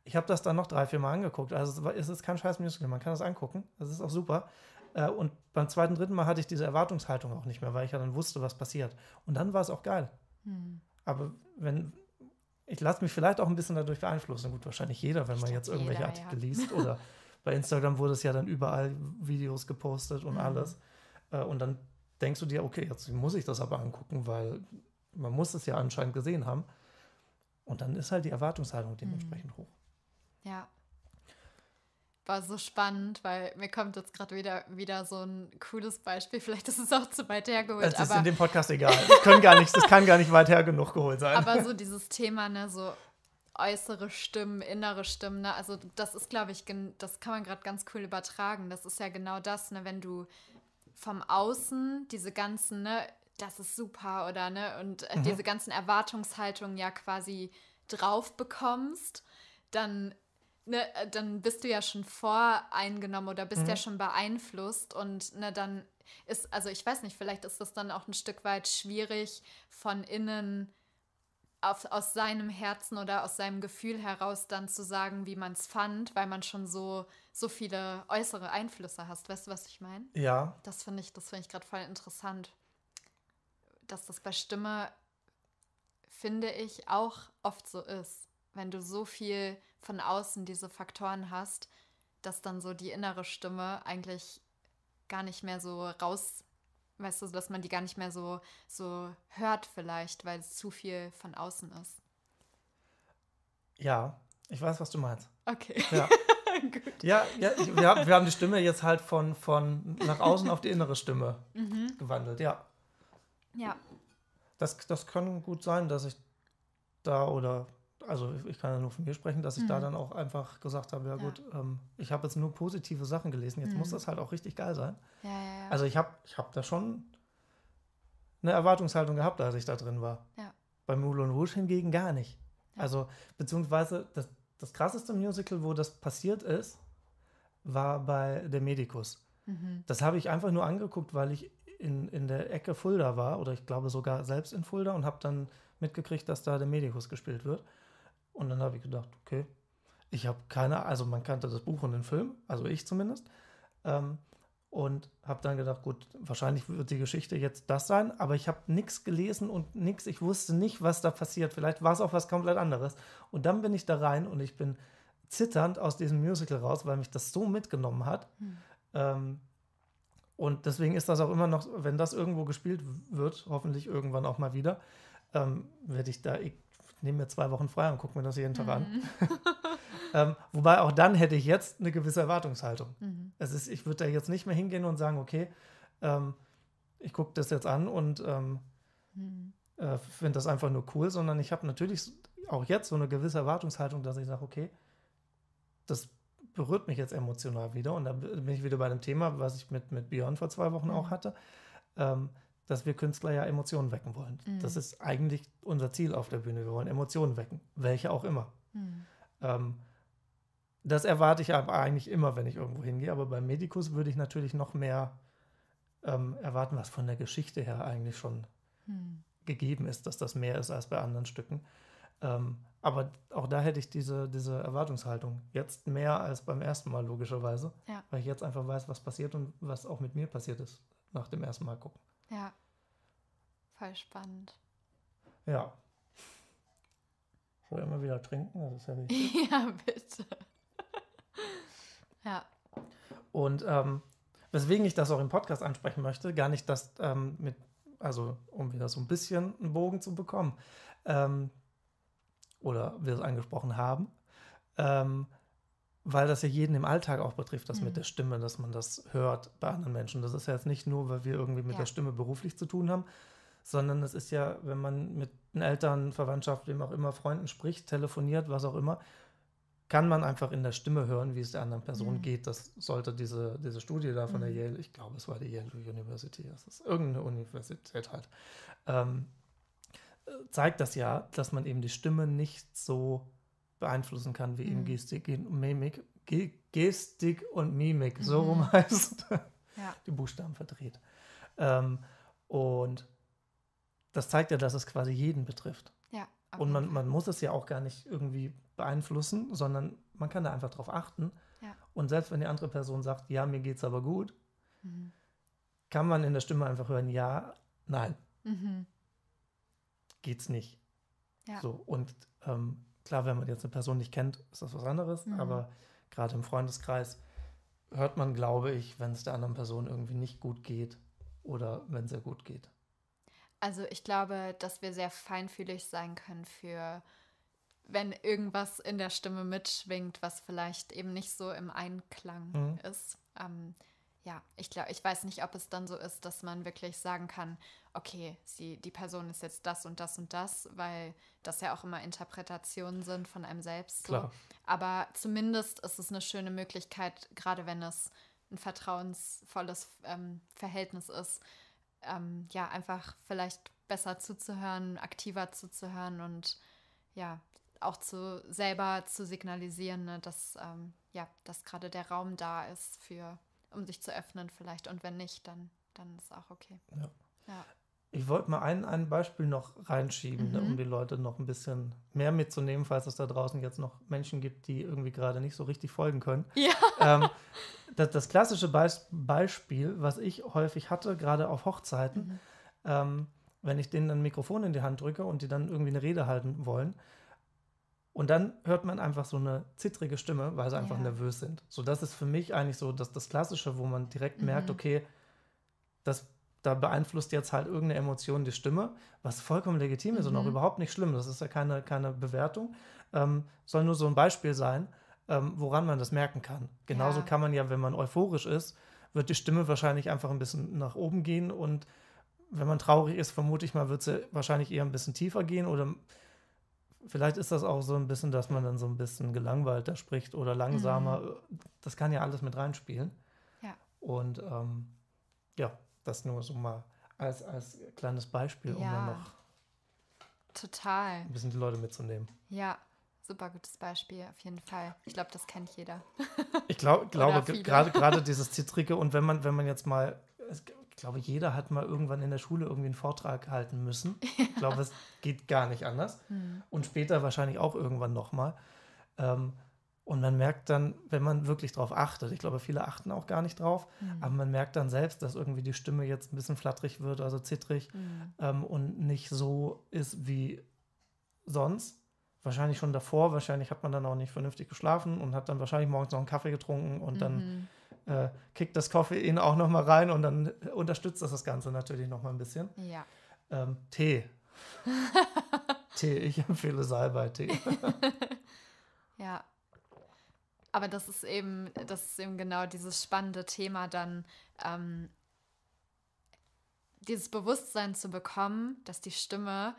Ich habe das dann noch drei, vier Mal angeguckt. Also es ist kein scheiß Musical, man kann das angucken. Das ist auch super. Äh, und beim zweiten, dritten Mal hatte ich diese Erwartungshaltung auch nicht mehr, weil ich ja dann wusste, was passiert. Und dann war es auch geil. Mhm. Aber wenn, ich lasse mich vielleicht auch ein bisschen dadurch beeinflussen. Gut, wahrscheinlich jeder, wenn man jetzt irgendwelche Artikel ja. liest. Oder <laughs> bei Instagram wurde es ja dann überall Videos gepostet und mhm. alles. Äh, und dann denkst du dir, okay, jetzt muss ich das aber angucken, weil man muss es ja anscheinend gesehen haben. Und dann ist halt die Erwartungshaltung dementsprechend mhm. hoch. Ja. War so spannend, weil mir kommt jetzt gerade wieder, wieder so ein cooles Beispiel. Vielleicht ist es auch zu weit hergeholt. Es ist in dem Podcast egal. Das, können gar nicht, das kann gar nicht weit her genug geholt sein. Aber so dieses Thema, ne, so äußere Stimmen, innere Stimmen, ne, also das ist, glaube ich, das kann man gerade ganz cool übertragen. Das ist ja genau das, ne, wenn du vom Außen diese ganzen, ne, das ist super oder ne, und äh, mhm. diese ganzen Erwartungshaltungen ja quasi drauf bekommst, dann, ne, äh, dann bist du ja schon voreingenommen oder bist mhm. ja schon beeinflusst und ne, dann ist, also ich weiß nicht, vielleicht ist das dann auch ein Stück weit schwierig von innen auf, aus seinem Herzen oder aus seinem Gefühl heraus dann zu sagen, wie man es fand, weil man schon so, so viele äußere Einflüsse hast. Weißt du, was ich meine? Ja. Das finde ich, das finde ich gerade voll interessant. Dass das bei Stimme, finde ich, auch oft so ist. Wenn du so viel von außen diese Faktoren hast, dass dann so die innere Stimme eigentlich gar nicht mehr so raus weißt du, dass man die gar nicht mehr so, so hört vielleicht, weil es zu viel von außen ist. Ja, ich weiß, was du meinst. Okay. Ja. <laughs> ja, ja ich, wir, haben, wir, haben die Stimme jetzt halt von, von nach außen auf die innere Stimme mhm. gewandelt, ja. Ja. Das, das kann gut sein, dass ich da oder also ich kann ja nur von mir sprechen, dass ich mhm. da dann auch einfach gesagt habe, ja, ja. gut, ähm, ich habe jetzt nur positive Sachen gelesen, jetzt mhm. muss das halt auch richtig geil sein. Ja, ja, also ich habe ich hab da schon eine Erwartungshaltung gehabt, als ich da drin war. Bei Moulin Rouge hingegen gar nicht. Also beziehungsweise das, das krasseste Musical, wo das passiert ist, war bei Der Medikus. Mhm. Das habe ich einfach nur angeguckt, weil ich in, in der Ecke Fulda war oder ich glaube sogar selbst in Fulda und habe dann mitgekriegt, dass da der Medikus gespielt wird. Und dann habe ich gedacht, okay, ich habe keine, also man kannte das Buch und den Film, also ich zumindest. Ähm, und habe dann gedacht, gut, wahrscheinlich wird die Geschichte jetzt das sein, aber ich habe nichts gelesen und nichts, ich wusste nicht, was da passiert. Vielleicht war es auch was komplett anderes. Und dann bin ich da rein und ich bin zitternd aus diesem Musical raus, weil mich das so mitgenommen hat. Mhm. Ähm, und deswegen ist das auch immer noch, wenn das irgendwo gespielt wird, hoffentlich irgendwann auch mal wieder, ähm, werde ich da nehme mir zwei Wochen frei und gucke mir das jeden Tag mhm. an. <laughs> ähm, wobei auch dann hätte ich jetzt eine gewisse Erwartungshaltung. Mhm. Es ist, ich würde da jetzt nicht mehr hingehen und sagen, okay, ähm, ich gucke das jetzt an und ähm, mhm. äh, finde das einfach nur cool, sondern ich habe natürlich auch jetzt so eine gewisse Erwartungshaltung, dass ich sage, okay, das berührt mich jetzt emotional wieder und da bin ich wieder bei dem Thema, was ich mit, mit Björn vor zwei Wochen auch mhm. hatte. Ähm, dass wir Künstler ja Emotionen wecken wollen. Mhm. Das ist eigentlich unser Ziel auf der Bühne. Wir wollen Emotionen wecken, welche auch immer. Mhm. Ähm, das erwarte ich aber eigentlich immer, wenn ich irgendwo hingehe. Aber beim Medicus würde ich natürlich noch mehr ähm, erwarten, was von der Geschichte her eigentlich schon mhm. gegeben ist, dass das mehr ist als bei anderen Stücken. Ähm, aber auch da hätte ich diese, diese Erwartungshaltung. Jetzt mehr als beim ersten Mal, logischerweise. Ja. Weil ich jetzt einfach weiß, was passiert und was auch mit mir passiert ist nach dem ersten Mal gucken. Ja, voll spannend. Ja. Soll Ich immer wieder trinken, das ist ja wichtig. <laughs> ja, bitte. ja. Und ähm, weswegen ich das auch im Podcast ansprechen möchte, gar nicht das ähm, mit, also um wieder so ein bisschen einen Bogen zu bekommen, ähm, oder wir es angesprochen haben, ähm, weil das ja jeden im Alltag auch betrifft, das mhm. mit der Stimme, dass man das hört bei anderen Menschen. Das ist ja jetzt nicht nur, weil wir irgendwie mit ja. der Stimme beruflich zu tun haben, sondern es ist ja, wenn man mit den Eltern, Verwandtschaft, wem auch immer, Freunden spricht, telefoniert, was auch immer, kann man einfach in der Stimme hören, wie es der anderen Person mhm. geht. Das sollte diese, diese Studie da von mhm. der Yale, ich glaube, es war die Yale University, das ist irgendeine Universität halt, ähm, äh, zeigt das ja, dass man eben die Stimme nicht so beeinflussen kann, wie mhm. eben Gestik und Mimik. Ge Gestik und Mimik, mhm. so rum <laughs> heißt ja. die Buchstaben verdreht. Ähm, und das zeigt ja, dass es quasi jeden betrifft. Ja, und man, man, muss es ja auch gar nicht irgendwie beeinflussen, sondern man kann da einfach drauf achten. Ja. Und selbst wenn die andere Person sagt, ja, mir geht's aber gut, mhm. kann man in der Stimme einfach hören, ja, nein. Mhm. Geht's nicht. Ja. So, und ähm, Klar, wenn man jetzt eine Person nicht kennt, ist das was anderes, mhm. aber gerade im Freundeskreis hört man, glaube ich, wenn es der anderen Person irgendwie nicht gut geht oder wenn es ihr gut geht. Also ich glaube, dass wir sehr feinfühlig sein können für, wenn irgendwas in der Stimme mitschwingt, was vielleicht eben nicht so im Einklang mhm. ist. Ähm, ja, ich glaube, ich weiß nicht, ob es dann so ist, dass man wirklich sagen kann, okay, sie, die Person ist jetzt das und das und das, weil das ja auch immer Interpretationen sind von einem selbst. So. Aber zumindest ist es eine schöne Möglichkeit, gerade wenn es ein vertrauensvolles ähm, Verhältnis ist, ähm, ja, einfach vielleicht besser zuzuhören, aktiver zuzuhören und ja, auch zu selber zu signalisieren, ne, dass ähm, ja, dass gerade der Raum da ist für um sich zu öffnen vielleicht. Und wenn nicht, dann, dann ist auch okay. Ja. ja. Ich wollte mal ein, ein Beispiel noch reinschieben, mhm. um die Leute noch ein bisschen mehr mitzunehmen, falls es da draußen jetzt noch Menschen gibt, die irgendwie gerade nicht so richtig folgen können. Ja. <laughs> Ähm, das, das, klassische Beis Beispiel, was ich häufig hatte, gerade auf Hochzeiten, mhm. ähm, wenn ich denen ein Mikrofon in die Hand drücke und die dann irgendwie eine Rede halten wollen, und dann hört man einfach so eine zittrige Stimme, weil sie einfach ja. nervös sind. So, das ist für mich eigentlich so das, das Klassische, wo man direkt mhm. merkt, okay, das, da beeinflusst jetzt halt irgendeine Emotion die Stimme, was vollkommen legitim ist und auch mhm. überhaupt nicht schlimm. Das ist ja keine, keine Bewertung. Ähm, soll nur so ein Beispiel sein, ähm, woran man das merken kann. Genauso ja. kann man ja, wenn man euphorisch ist, wird die Stimme wahrscheinlich einfach ein bisschen nach oben gehen und wenn man traurig ist, vermute ich mal, wird sie wahrscheinlich eher ein bisschen tiefer gehen oder Vielleicht ist das auch so ein bisschen, dass man dann so ein bisschen gelangweilter spricht oder langsamer. Mhm. Das kann ja alles mit reinspielen. Ja. Und ähm, ja, das nur so mal als, als kleines Beispiel, um ja. dann noch total. ein bisschen die Leute mitzunehmen. Ja, super gutes Beispiel, auf jeden Fall. Ich glaube, das kennt jeder. ich glaub, <laughs> glaube, gerade <laughs> dieses Zitrige und wenn man, wenn man jetzt mal, es, ich glaube, jeder hat mal irgendwann in der Schule irgendwie einen Vortrag halten müssen. Ja. <laughs> Ich glaube, es geht gar nicht anders. Mhm. Und später wahrscheinlich auch irgendwann nochmal. Ähm, und man merkt dann, wenn man wirklich drauf achtet, ich glaube, viele achten auch gar nicht drauf, mhm. aber man merkt dann selbst, dass irgendwie die Stimme jetzt ein bisschen flatterig wird, also zittrig mhm. ähm, und nicht so ist wie sonst. Wahrscheinlich schon davor, wahrscheinlich hat man dann auch nicht vernünftig geschlafen und hat dann wahrscheinlich morgens noch einen Kaffee getrunken und dann mhm äh, kickt das Koffein auch noch mal rein und dann unterstützt das das Ganze natürlich noch mal ein bisschen. Ja. Ähm, Tee. <laughs> Tee, ich empfehle Salbei-Tee. <laughs> ja. Aber das ist eben, das ist eben genau dieses spannende Thema dann, ähm, dieses Bewusstsein zu bekommen, dass die Stimme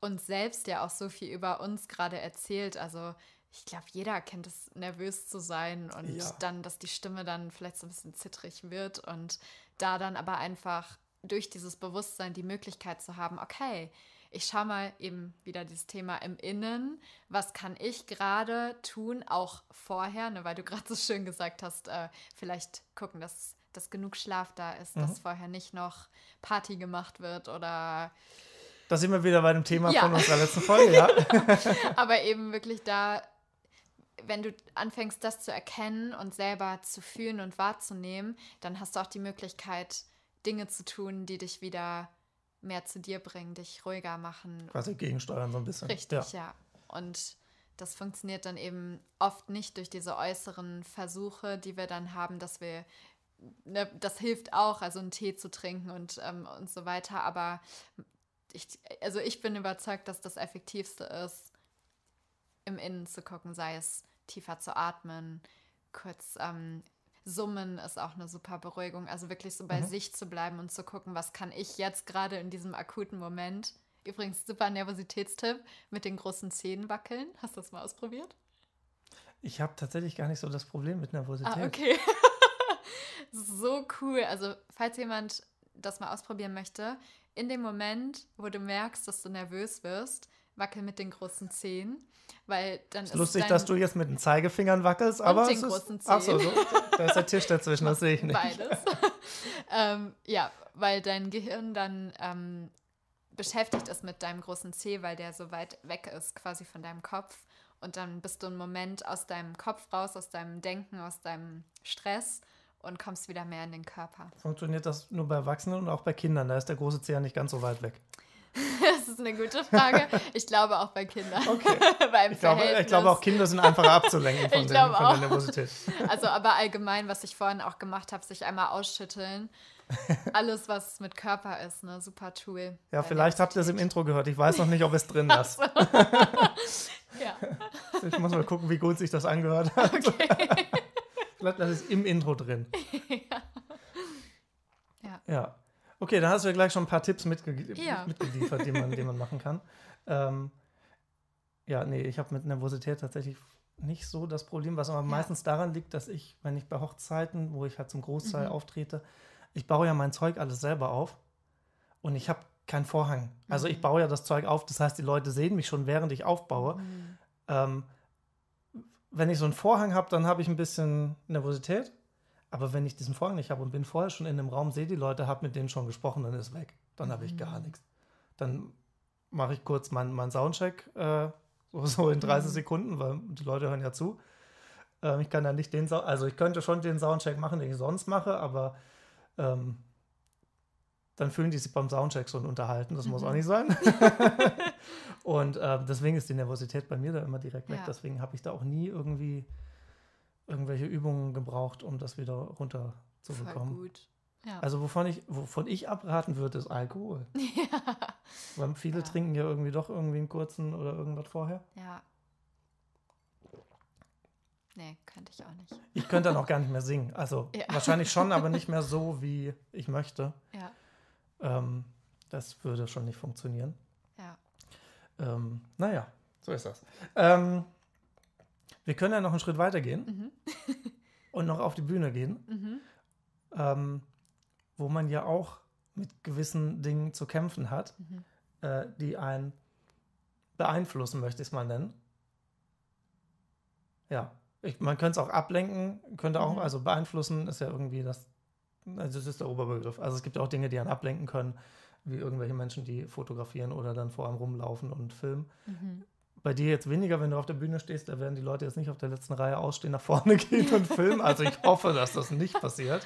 uns selbst ja auch so viel über uns gerade erzählt. Also ich glaube, jeder kennt es, nervös zu sein und ja. dann, dass die Stimme dann vielleicht so ein bisschen zittrig wird und da dann aber einfach durch dieses Bewusstsein die Möglichkeit zu haben, okay, ich schaue mal eben wieder dieses Thema im Innen, was kann ich gerade tun, auch vorher, ne, weil du <laughs> gerade so schön gesagt hast, äh, vielleicht gucken, dass, dass genug Schlaf da ist, mhm. dass vorher nicht noch Party gemacht wird oder da sind wir wieder bei dem Thema ja. von unserer letzten Folge, <laughs> ja. Genau. Aber eben wirklich da wenn du anfängst, das zu erkennen und selber zu fühlen und wahrzunehmen, dann hast du auch die Möglichkeit, Dinge zu tun, die dich wieder mehr zu dir bringen, dich ruhiger machen. Quasi gegensteuern so ein bisschen. Richtig, ja. ja. Und das funktioniert dann eben oft nicht durch diese äußeren Versuche, die wir dann haben, dass wir, ne, das hilft auch, also einen Tee zu trinken und, ähm, und so weiter, aber ich, also ich bin überzeugt, dass das Effektivste ist, im Innen zu gucken, sei es tiefer zu atmen, kurz ähm, summen ist auch eine super Beruhigung. Also wirklich so bei mhm. sich zu bleiben und zu gucken, was kann ich jetzt gerade in diesem akuten Moment. Übrigens, super Nervositätstipp mit den großen Zähnen wackeln. Hast du das mal ausprobiert? Ich habe tatsächlich gar nicht so das Problem mit Nervosität. Ah, okay. <laughs> so cool. Also, falls jemand das mal ausprobieren möchte, in dem Moment, wo du merkst, dass du nervös wirst, wackel mit den großen Zehen, weil dann ist, ist lustig, dass du jetzt mit den Zeigefingern wackelst, aber den großen Zehen. Achso, so, so, da ist der Tisch dazwischen, das sehe ich nicht. Beides. <laughs> ähm, ja, weil dein Gehirn dann ähm, beschäftigt ist mit deinem großen Zeh, weil der so weit weg ist quasi von deinem Kopf und dann bist du einen Moment aus deinem Kopf raus, aus deinem Denken, aus deinem Stress und kommst wieder mehr in den Körper. Funktioniert das nur bei Erwachsenen und auch bei Kindern? Da ist der große Zeh ja nicht ganz so weit weg. <laughs> Das ist eine gute Frage. Ich glaube auch bei Kindern. Okay. <laughs> Beim ich, glaube, ich glaube auch Kinder sind einfach abzulenken <laughs> von, den, von der Nervosität. Also aber allgemein, was ich vorhin auch gemacht habe, sich einmal ausschütteln. Alles, was mit Körper ist, ne? Super Tool. Ja, vielleicht habt ihr es im Intro gehört. Ich weiß noch nicht, ob es drin ist. So. ja. Ich muss mal gucken, wie gut sich das angehört hat. Okay. vielleicht lasse ich es im Intro drin. Ja. ja. Okay, da hast du ja gleich schon ein paar Tipps mitge ja. mitgeliefert, die man, die man machen kann. Ähm, ja, nee, ich habe mit Nervosität tatsächlich nicht so das Problem, was aber ja. meistens daran liegt, dass ich, wenn ich bei Hochzeiten, wo ich halt zum Großteil mhm. auftrete, ich baue ja mein Zeug alles selber auf und ich habe keinen Vorhang. Also mhm. ich baue ja das Zeug auf, das heißt, die Leute sehen mich schon, während ich aufbaue. Mhm. Ähm, wenn ich so einen Vorhang habe, dann habe ich ein bisschen Nervosität. Aber wenn ich diesen Vorgang nicht habe und bin vorher schon in einem Raum, sehe die Leute, habe mit denen schon gesprochen, dann ist weg. Dann habe ich mhm. gar nichts. Dann mache ich kurz meinen mein Soundcheck, äh, so, so, in 30 mhm. Sekunden, weil die Leute hören ja zu. Ähm, ich kann dann nicht den, also ich könnte schon den Soundcheck machen, den ich sonst mache, aber ähm, dann fühlen die sich beim Soundcheck so unterhalten. Das mhm. muss auch mhm. nicht sein. <laughs> und äh, deswegen ist die Nervosität bei mir da immer direkt ja. weg. Deswegen habe ich da auch nie irgendwie irgendwelche Übungen gebraucht, um das wieder runterzubekommen. Voll gut. Ja. Also wovon ich, wovon ich abraten würde, ist Alkohol. <laughs> Ja. Weil viele ja. trinken ja irgendwie doch irgendwie einen kurzen oder irgendwas vorher. Ja. Nee, könnte ich auch nicht. Ich könnte dann auch gar nicht mehr singen. Also <laughs> ja. wahrscheinlich schon, aber nicht mehr so, wie ich möchte. Ja. Ähm, das würde schon nicht funktionieren. Ja. Ähm, naja, so ist das. Ähm, wir können ja noch einen Schritt weiter gehen mhm. <laughs> und noch auf die Bühne gehen, mhm. ähm, wo man ja auch mit gewissen Dingen zu kämpfen hat, mhm. äh, die einen beeinflussen, möchte ich es mal nennen. Ja, ich, man könnte es auch ablenken, könnte auch, mhm. also beeinflussen ist ja irgendwie das, also das ist der Oberbegriff. Also es gibt auch Dinge, die einen ablenken können, wie irgendwelche Menschen, die fotografieren oder dann vor einem rumlaufen und filmen. Mhm bei dir jetzt weniger, wenn du auf der Bühne stehst, da werden die Leute jetzt nicht auf der letzten Reihe ausstehen, nach vorne <laughs> gehen und filmen. Also ich hoffe, dass das nicht passiert.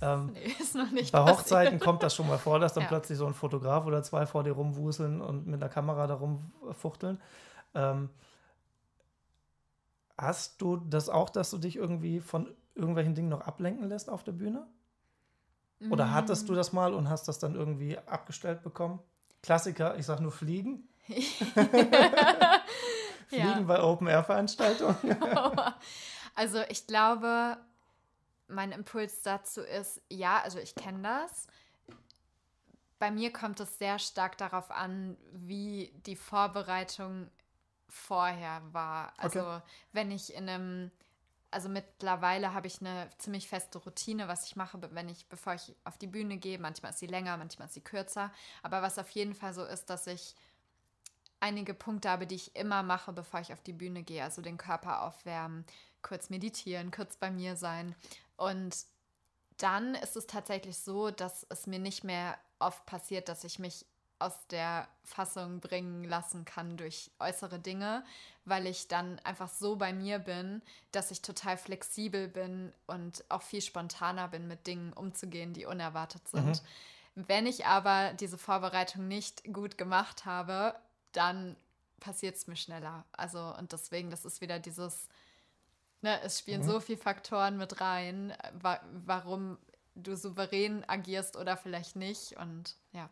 ähm, nee, ist noch nicht bei Hochzeiten passiert. kommt das schon mal vor, dass dann ja. plötzlich so ein Fotograf oder zwei vor dir rumwuseln und mit einer Kamera da rumfuchteln. Ähm, hast du das auch, dass du dich irgendwie von irgendwelchen Dingen noch ablenken lässt auf der Bühne? Oder hattest du mm. das mal und hast das dann irgendwie abgestellt bekommen? Klassiker, ich sag nur Fliegen. <laughs> Fliegen ja. bei Open-Air-Veranstaltungen? <laughs> also ich glaube, mein Impuls dazu ist, ja, also ich kenne das. Bei mir kommt es sehr stark darauf an, wie die Vorbereitung vorher war. Also okay. wenn ich in einem, also mittlerweile habe ich eine ziemlich feste Routine, was ich mache, wenn ich, bevor ich auf die Bühne gehe, manchmal ist sie länger, manchmal ist sie kürzer. Aber was auf jeden Fall so ist, dass ich einige Punkte habe, die ich immer mache, bevor ich auf die Bühne gehe. Also den Körper aufwärmen, kurz meditieren, kurz bei mir sein. Und dann ist es tatsächlich so, dass es mir nicht mehr oft passiert, dass ich mich aus der Fassung bringen lassen kann durch äußere Dinge, weil ich dann einfach so bei mir bin, dass ich total flexibel bin und auch viel spontaner bin, mit Dingen umzugehen, die unerwartet sind. Mhm. Wenn ich aber diese Vorbereitung nicht gut gemacht habe, dann passiert es mir schneller. Also, und deswegen, das ist wieder dieses, ne, es spielen mhm. so viele Faktoren mit rein, äh, wa warum du souverän agierst oder vielleicht nicht. Und ja,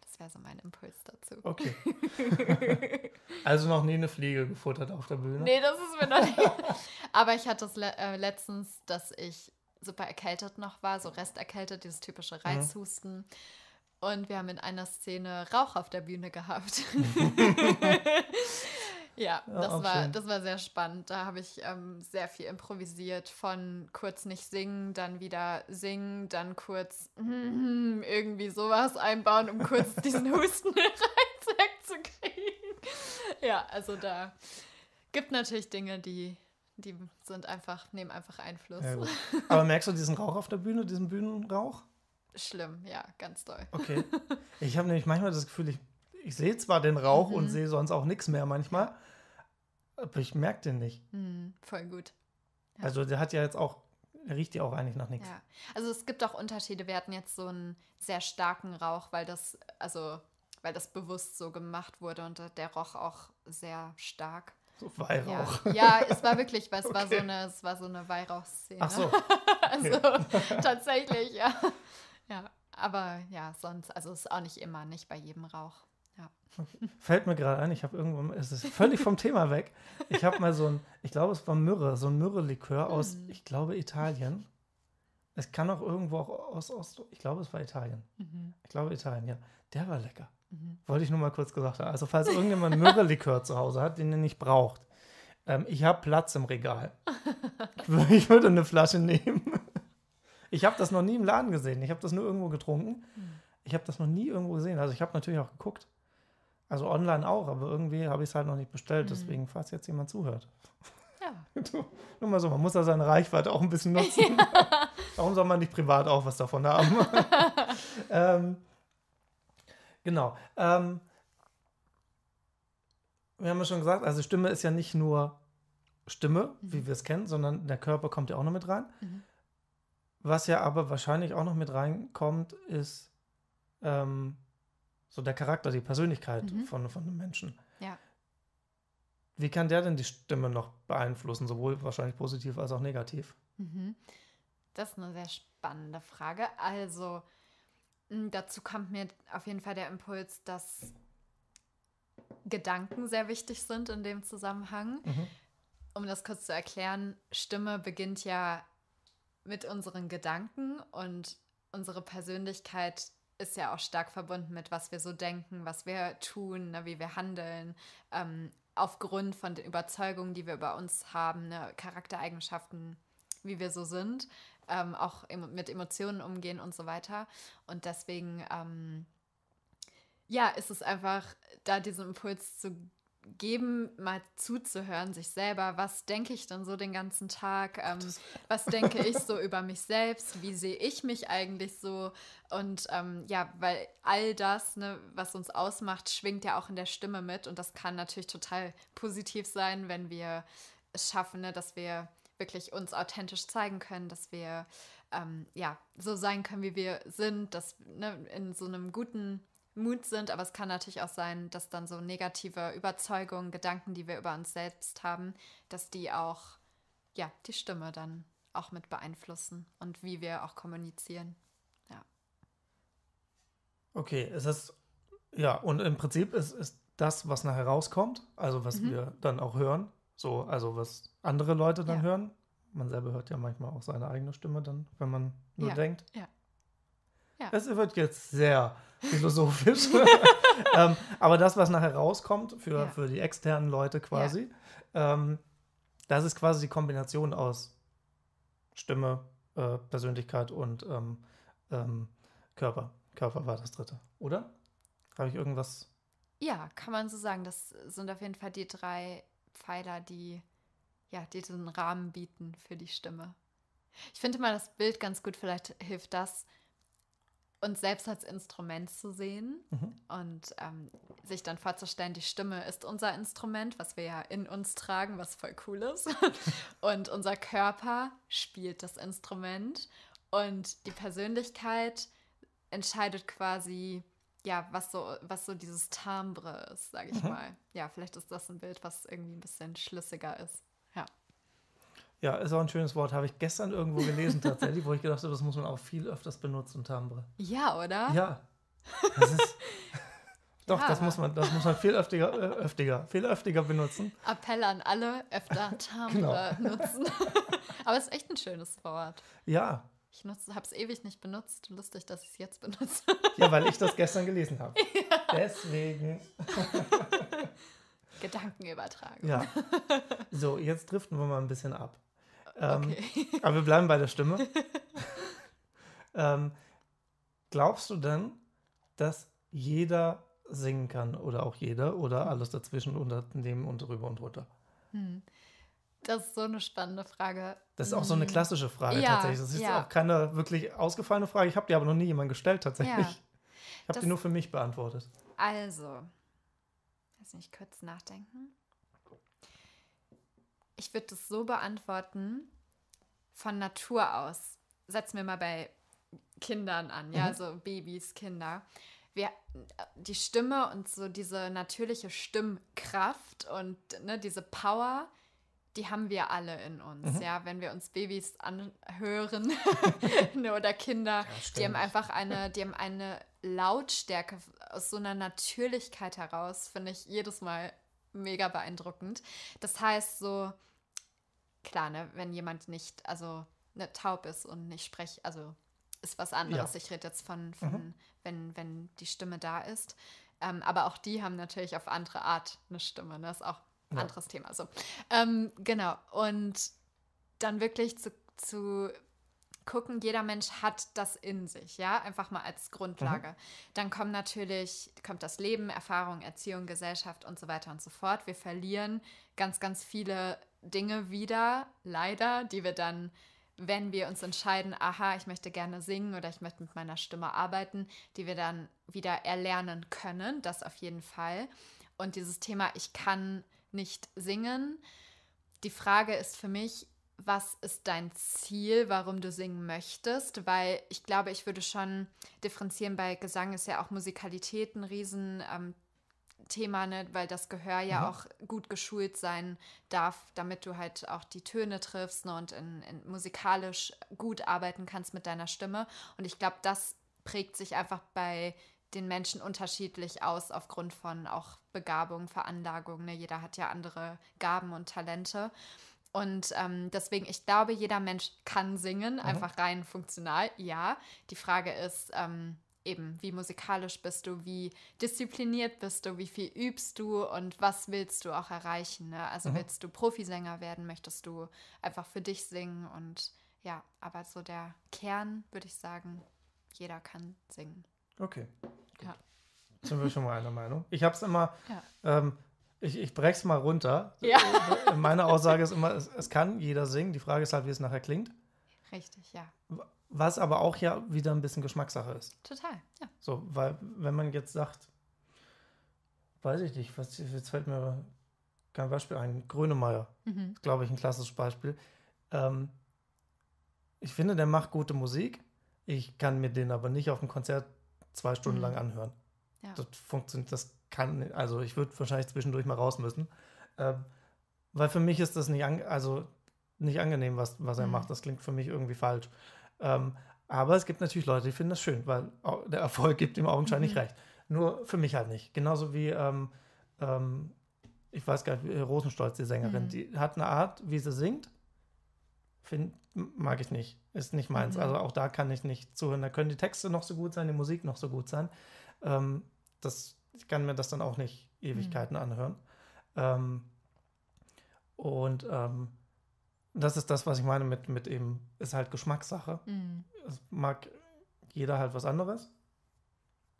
das wäre so mein Impuls dazu. Okay. <laughs> also noch nie eine Fliege gefuttert auf der Bühne? Nee, das ist mir noch nicht. <laughs> Aber ich hatte es le äh, letztens, dass ich super erkältet noch war, so resterkältet, dieses typische mhm. Reizhusten. Mhm. Und wir haben in einer Szene Rauch auf der Bühne gehabt. <laughs> ja, ja, das, war, das war sehr spannend. Da habe ich ähm, sehr viel improvisiert von kurz nicht singen, dann wieder singen, dann kurz mm, irgendwie sowas einbauen, um kurz <laughs> diesen Husten <laughs> reinzukriegen. Ja, also da gibt natürlich Dinge, die die sind einfach, nehmen einfach Einfluss. Ja, Aber merkst du diesen Rauch auf der Bühne, diesen Bühnenrauch? Schlimm, ja, ganz doll. Okay. <laughs> Ich habe nämlich manchmal das Gefühl, ich, ich sehe zwar den Rauch mhm. und sehe sonst auch nichts mehr manchmal, aber ich merke den nicht. Mhm, voll gut. Ja. Also der hat ja jetzt auch, der riecht ja auch eigentlich nach nichts. Ja. Also es gibt auch Unterschiede. Wir hatten jetzt so einen sehr starken Rauch, weil das, also weil das bewusst so gemacht wurde und der roch auch sehr stark. So Weihrauch. Ja. ja, es war wirklich, weil <laughs> es okay. war so eine, es war so eine Weihrauchszene. Ach so. <laughs> Also okay. also tatsächlich, ja. Ja, aber ja, sonst, also ist auch nicht immer, nicht bei jedem Rauch. Ja. <laughs> Fällt mir gerade ein, ich habe irgendwo, es ist völlig vom Thema weg. Ich habe mal so ein, ich glaube, es war Myrrhe, so ein Myrrhe-Likör aus, mm. ich glaube, Italien. Es kann auch irgendwo auch aus Ost, ich glaube, es war Italien. Mhm. Ich glaube, Italien, ja. Der war lecker. Mhm. Wollte ich nur mal kurz gesagt haben. Also, falls irgendjemand Myrrhe-Likör zu Hause hat, den er nicht braucht, ähm, ich habe Platz im Regal. <laughs> ich würde eine Flasche nehmen. Ich habe das noch nie im Laden gesehen. Ich habe das nur irgendwo getrunken. Hm. Ich habe das noch nie irgendwo gesehen. Also ich habe natürlich auch geguckt. Also online auch, aber irgendwie habe ich es halt noch nicht bestellt. Hm. Deswegen, falls jetzt jemand zuhört. Ja. <laughs> nur mal so, man muss da seine Reichweite auch ein bisschen nutzen. Ja. <laughs> Warum soll man nicht privat auch was davon haben? <laughs> ähm, genau. Ähm, wir haben ja schon gesagt, also Stimme ist ja nicht nur Stimme, mhm. wie wir es kennen, sondern der Körper kommt ja auch noch mit rein. Mhm. Was ja aber wahrscheinlich auch noch mit reinkommt, ist ähm, so der Charakter, die Persönlichkeit mhm. von, von einem Menschen. Ja. Wie kann der denn die Stimme noch beeinflussen, sowohl wahrscheinlich positiv als auch negativ? Mhm. Das ist eine sehr spannende Frage. Also hm, dazu kommt mir auf jeden Fall der Impuls, dass Gedanken sehr wichtig sind in dem Zusammenhang. Mhm. Um das kurz zu erklären, Stimme beginnt ja mit unseren Gedanken und unsere Persönlichkeit ist ja auch stark verbunden mit, was wir so denken, was wir tun, ne, wie wir handeln, ähm, aufgrund von den Überzeugungen, die wir über uns haben, ne, Charaktereigenschaften, wie wir so sind, ähm, auch im, mit Emotionen umgehen und so weiter. Und deswegen, ähm, ja, ist es einfach, da diesen Impuls zu geben, mal zuzuhören, sich selber, was denke ich denn so den ganzen Tag, ähm, was denke ich so über mich selbst, wie sehe ich mich eigentlich so und ähm, ja, weil all das, ne, was uns ausmacht, schwingt ja auch in der Stimme mit und das kann natürlich total positiv sein, wenn wir es schaffen, ne, dass wir wirklich uns authentisch zeigen können, dass wir ähm, ja so sein können, wie wir sind, dass ne, in so einem guten Mut sind, aber es kann natürlich auch sein, dass dann so negative Überzeugungen, Gedanken, die wir über uns selbst haben, dass die auch ja, die Stimme dann auch mit beeinflussen und wie wir auch kommunizieren. Ja. Okay, es ist ja, und im Prinzip ist, ist das, was nachher rauskommt, also was mhm. wir dann auch hören, so, also was andere Leute dann ja. hören. Man selber hört ja manchmal auch seine eigene Stimme dann, wenn man nur ja. denkt. Ja. Ja. Das wird jetzt sehr philosophisch. <laughs> ähm, aber das, was nachher rauskommt für, ja. für die externen Leute quasi, ja. ähm, das ist quasi die Kombination aus Stimme, äh, Persönlichkeit und ähm, ähm Körper. Körper war das dritte, oder? Habe ich irgendwas? Ja, kann man so sagen. Das sind auf jeden Fall die drei Pfeiler, die, ja, die den Rahmen bieten für die Stimme. Ich finde mal das Bild ganz gut. Vielleicht hilft das, uns selbst als Instrument zu sehen mhm. und ähm, sich dann vorzustellen, die Stimme ist unser Instrument, was wir ja in uns tragen, was voll cool ist. <laughs> und unser Körper spielt das Instrument und die Persönlichkeit entscheidet quasi, ja, was so, was so dieses Timbre ist, sage ich mhm. mal. Ja, vielleicht ist das ein Bild, was irgendwie ein bisschen schlüssiger ist. Ja, ist auch ein schönes Wort. Habe ich gestern irgendwo gelesen tatsächlich, wo ich gedacht habe, das muss man auch viel öfters benutzen, Timbre. Ja, oder? Ja. Das ist, <laughs> doch, ja. das muss man, das muss man viel öfter, äh, öftiger, viel öftiger benutzen. Appell an alle, öfter Timbre genau. nutzen. <laughs> Aber es ist echt ein schönes Wort. Ja. Ich habe es ewig nicht benutzt. Lustig, dass ich es jetzt benutze. ja, weil ich das gestern gelesen habe. <laughs> Ja. Deswegen. Gedankenübertragung. Ja. So, jetzt driften wir mal ein bisschen ab. Ähm, okay. <laughs> Aber wir bleiben bei der Stimme. ähm, glaubst du denn, dass jeder singen kann oder auch jeder oder hm. alles dazwischen und neben und drüber und runter? Hm. Das ist so eine spannende Frage. Das ist auch so eine hm. klassische Frage ja, tatsächlich. Das ist ja. auch keine wirklich ausgefallene Frage. Ich habe die aber noch nie jemand gestellt tatsächlich. Ja. Ich habe die nur für mich beantwortet. Also, lass mich kurz nachdenken. Ich würde das so beantworten, von Natur aus. Setzen wir mal bei Kindern an, ja, mhm. so Babys, Kinder. Wir, die Stimme und so diese natürliche Stimmkraft und ne, diese Power, die haben wir alle in uns, mhm. ja. Wenn wir uns Babys anhören <laughs> <laughs> oder Kinder, ja, die haben einfach eine, die haben eine Lautstärke aus so einer Natürlichkeit heraus, finde ich jedes Mal mega beeindruckend. Das heißt so, klar, ne, wenn jemand nicht, also ne, taub ist und nicht spricht, also ist was anderes. Ja. Ich rede jetzt von, von mhm. wenn, wenn die Stimme da ist. Ähm, aber auch die haben natürlich auf andere Art eine Stimme. Ne? Das ist auch ein ja. anderes Thema. So. Ähm, genau. Und dann wirklich zu, zu gucken, jeder Mensch hat das in sich, ja, einfach mal als Grundlage. Mhm. Dann kommt natürlich, kommt das Leben, Erfahrung, Erziehung, Gesellschaft und so weiter und so fort. Wir verlieren ganz, ganz viele Dinge wieder, leider, die wir dann, wenn wir uns entscheiden, aha, ich möchte gerne singen oder ich möchte mit meiner Stimme arbeiten, die wir dann wieder erlernen können, das auf jeden Fall. Und dieses Thema, ich kann nicht singen. Die Frage ist für mich, was ist dein Ziel, warum du singen möchtest? Weil ich glaube, ich würde schon differenzieren, bei Gesang ist ja auch Musikalität ein Riesenthema. Ähm, Thema, ne? weil das Gehör ja mhm. auch gut geschult sein darf, damit du halt auch die Töne triffst ne? und in, in musikalisch gut arbeiten kannst mit deiner Stimme. Und ich glaube, das prägt sich einfach bei den Menschen unterschiedlich aus aufgrund von auch Begabung, Veranlagung. Ne? Jeder hat ja andere Gaben und Talente. Und ähm, deswegen, ich glaube, jeder Mensch kann singen, mhm. einfach rein funktional, ja. Die Frage ist, ähm, eben, wie musikalisch bist du, wie diszipliniert bist du, wie viel übst du und was willst du auch erreichen. Ne? Also mhm. willst du Profisänger werden, möchtest du einfach für dich singen und ja, aber so der Kern würde ich sagen, jeder kann singen. Okay. Ja. Sind wir schon mal einer Meinung? Ich habe es immer, ja. ähm, ich, ich brech's mal runter. Ja. Meine Aussage ist immer, es, es kann jeder singen. Die Frage ist halt, wie es nachher klingt. Richtig, ja. Was aber auch ja wieder ein bisschen Geschmackssache ist. Total, ja. So, weil wenn man jetzt sagt, weiß ich nicht, was, jetzt fällt mir kein Beispiel ein, Grönemeyer, mhm. glaube ich, ein klassisches Beispiel. Ähm, ich finde, der macht gute Musik. Ich kann mir den aber nicht auf dem Konzert zwei Stunden mhm. lang anhören. Ja. Das funktioniert, das kann, also ich würde wahrscheinlich zwischendurch mal raus müssen. Ähm, weil für mich ist das nicht, an, also nicht angenehm, was, was er mhm. macht. Das klingt für mich irgendwie falsch. Ähm, aber es gibt natürlich Leute, die finden das schön, weil der Erfolg gibt ihm augenscheinlich mhm. recht. Nur für mich halt nicht. Genauso wie, ähm, ähm, ich weiß gar nicht, Rosenstolz, die Sängerin, mhm. die hat eine Art, wie sie singt. Find, mag ich nicht. Ist nicht meins. Mhm. Also auch da kann ich nicht zuhören. Da können die Texte noch so gut sein, die Musik noch so gut sein. Ähm, das, ich kann mir das dann auch nicht mhm. Ewigkeiten anhören. Ähm, und ähm, das ist das, was ich meine mit, mit eben, ist halt Geschmackssache. Mhm. Es mag jeder halt was anderes.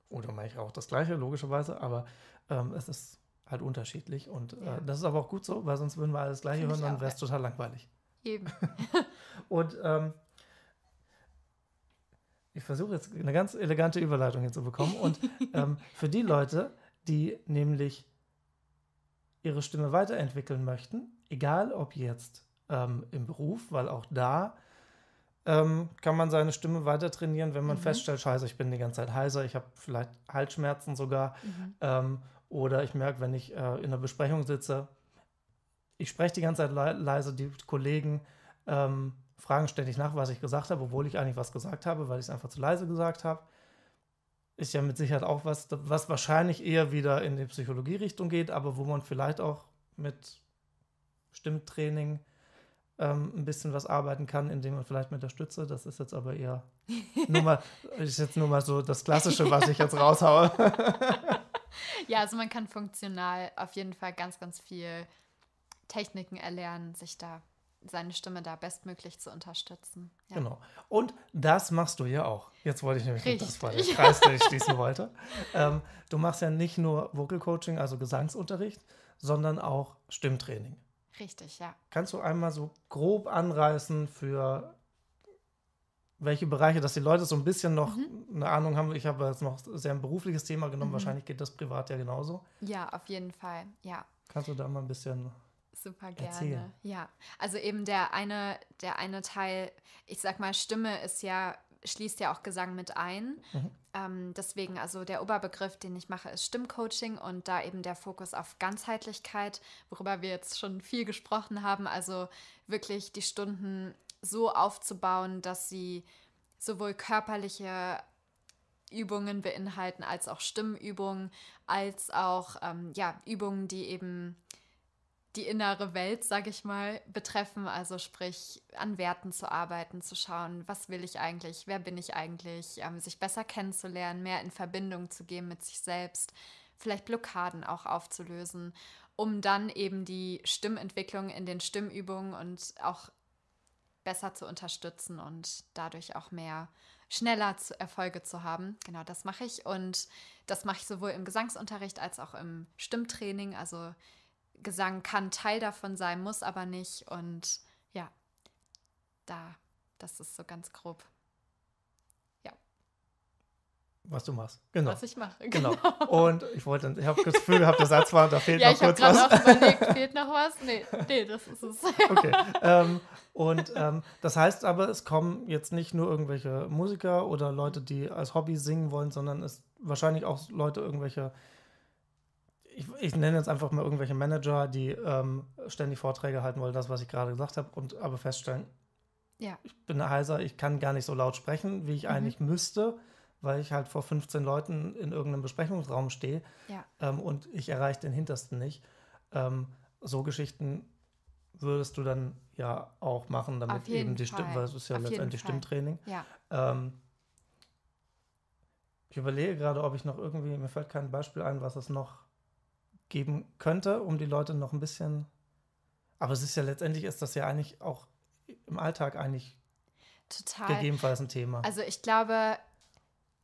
Oder mag ich auch das Gleiche, logischerweise, aber ähm, es ist halt unterschiedlich. Und äh, ja. äh, das ist aber auch gut so, weil sonst würden wir alles Gleiche Find hören, dann wäre es total langweilig. Eben. <laughs> und ähm, ich versuche jetzt eine ganz elegante Überleitung hinzubekommen. Und <laughs> ähm, für die Leute, die nämlich ihre Stimme weiterentwickeln möchten, egal ob jetzt ähm, im Beruf, weil auch da ähm, kann man seine Stimme weiter trainieren, wenn man mhm. feststellt, scheiße, ich bin die ganze Zeit heiser, ich habe vielleicht Halsschmerzen sogar. Mhm. Ähm, oder ich merke, wenn ich äh, in einer Besprechung sitze, ich spreche die ganze Zeit le leise, die Kollegen ähm, fragen ständig nach, was ich gesagt habe, obwohl ich eigentlich was gesagt habe, weil ich es einfach zu leise gesagt habe. Ist ja mit Sicherheit auch was, was wahrscheinlich eher wieder in die Psychologie-Richtung geht, aber wo man vielleicht auch mit Stimmtraining ähm, ein bisschen was arbeiten kann, indem man vielleicht mit der Stütze, das ist jetzt aber eher nur mal, <laughs> ist jetzt nur mal so das Klassische, was ich jetzt raushaue. <laughs> ja, also man kann funktional auf jeden Fall ganz, ganz viel Techniken erlernen, sich da seine Stimme da bestmöglich zu unterstützen. Ja. Genau. Und das machst du ja auch. Jetzt wollte ich nämlich das war der Kreis, den ich <laughs> schließen wollte. Ähm, du machst ja nicht nur Vocal Coaching, also Gesangsunterricht, sondern auch Stimmtraining. Richtig, ja. Kannst du einmal so grob anreißen für welche Bereiche, dass die Leute so ein bisschen noch mhm. eine Ahnung haben. Ich habe jetzt noch sehr ein berufliches Thema genommen, mhm. wahrscheinlich geht das privat ja genauso. Ja, auf jeden Fall, ja. Kannst du da mal ein bisschen Super gerne. Erzählen? Ja, also eben der eine, der eine Teil, ich sag mal, Stimme ist ja schließt ja auch Gesang mit ein. Mhm. Ähm, deswegen, also der Oberbegriff, den ich mache, ist Stimmcoaching und da eben der Fokus auf Ganzheitlichkeit, worüber wir jetzt schon viel gesprochen haben. Also wirklich die Stunden so aufzubauen, dass sie sowohl körperliche Übungen beinhalten, als auch Stimmübungen, als auch ähm, ja, Übungen, die eben die innere Welt, sage ich mal, betreffen. Also sprich, an Werten zu arbeiten, zu schauen, was will ich eigentlich, wer bin ich eigentlich, ähm, sich besser kennenzulernen, mehr in Verbindung zu gehen mit sich selbst, vielleicht Blockaden auch aufzulösen, um dann eben die Stimmentwicklung in den Stimmübungen und auch besser zu unterstützen und dadurch auch mehr schneller zu Erfolge zu haben. Genau das mache ich und das mache ich sowohl im Gesangsunterricht als auch im Stimmtraining. Also Gesang kann Teil davon sein, muss aber nicht. Und ja, da, das ist so ganz grob. Ja. Was du machst. Genau. Was ich mache. <laughs> Genau. genau. Und ich wollte, ich habe das Gefühl gehabt, der Satz war, da fehlt ja, noch kurz was. ich habe überlegt, <laughs> fehlt noch was? Nee, nee, das ist es. <laughs> okay. Ähm, und ähm, das heißt aber, es kommen jetzt nicht nur irgendwelche Musiker oder Leute, die als Hobby singen wollen, sondern es wahrscheinlich auch Leute, irgendwelche ich, ich, nenne jetzt einfach mal irgendwelche Manager, die ähm, ständig Vorträge halten wollen, das, was ich gerade gesagt habe, und aber feststellen, ja. ich bin heiser, ich kann gar nicht so laut sprechen, wie ich mhm. eigentlich müsste, weil ich halt vor 15 Leuten in irgendeinem Besprechungsraum stehe ja. ähm, und ich erreiche den Hintersten nicht. Ähm, so Geschichten würdest du dann ja auch machen, damit eben die Stimme, weil es ist ja Auf letztendlich Stimmtraining. Ja. Ähm, ich überlege gerade, ob ich noch irgendwie, mir fällt kein Beispiel ein, was es noch geben könnte, um die Leute noch ein bisschen. Aber es ist ja letztendlich ist das ja eigentlich auch im Alltag eigentlich Total. gegebenenfalls ein Thema. Also ich glaube,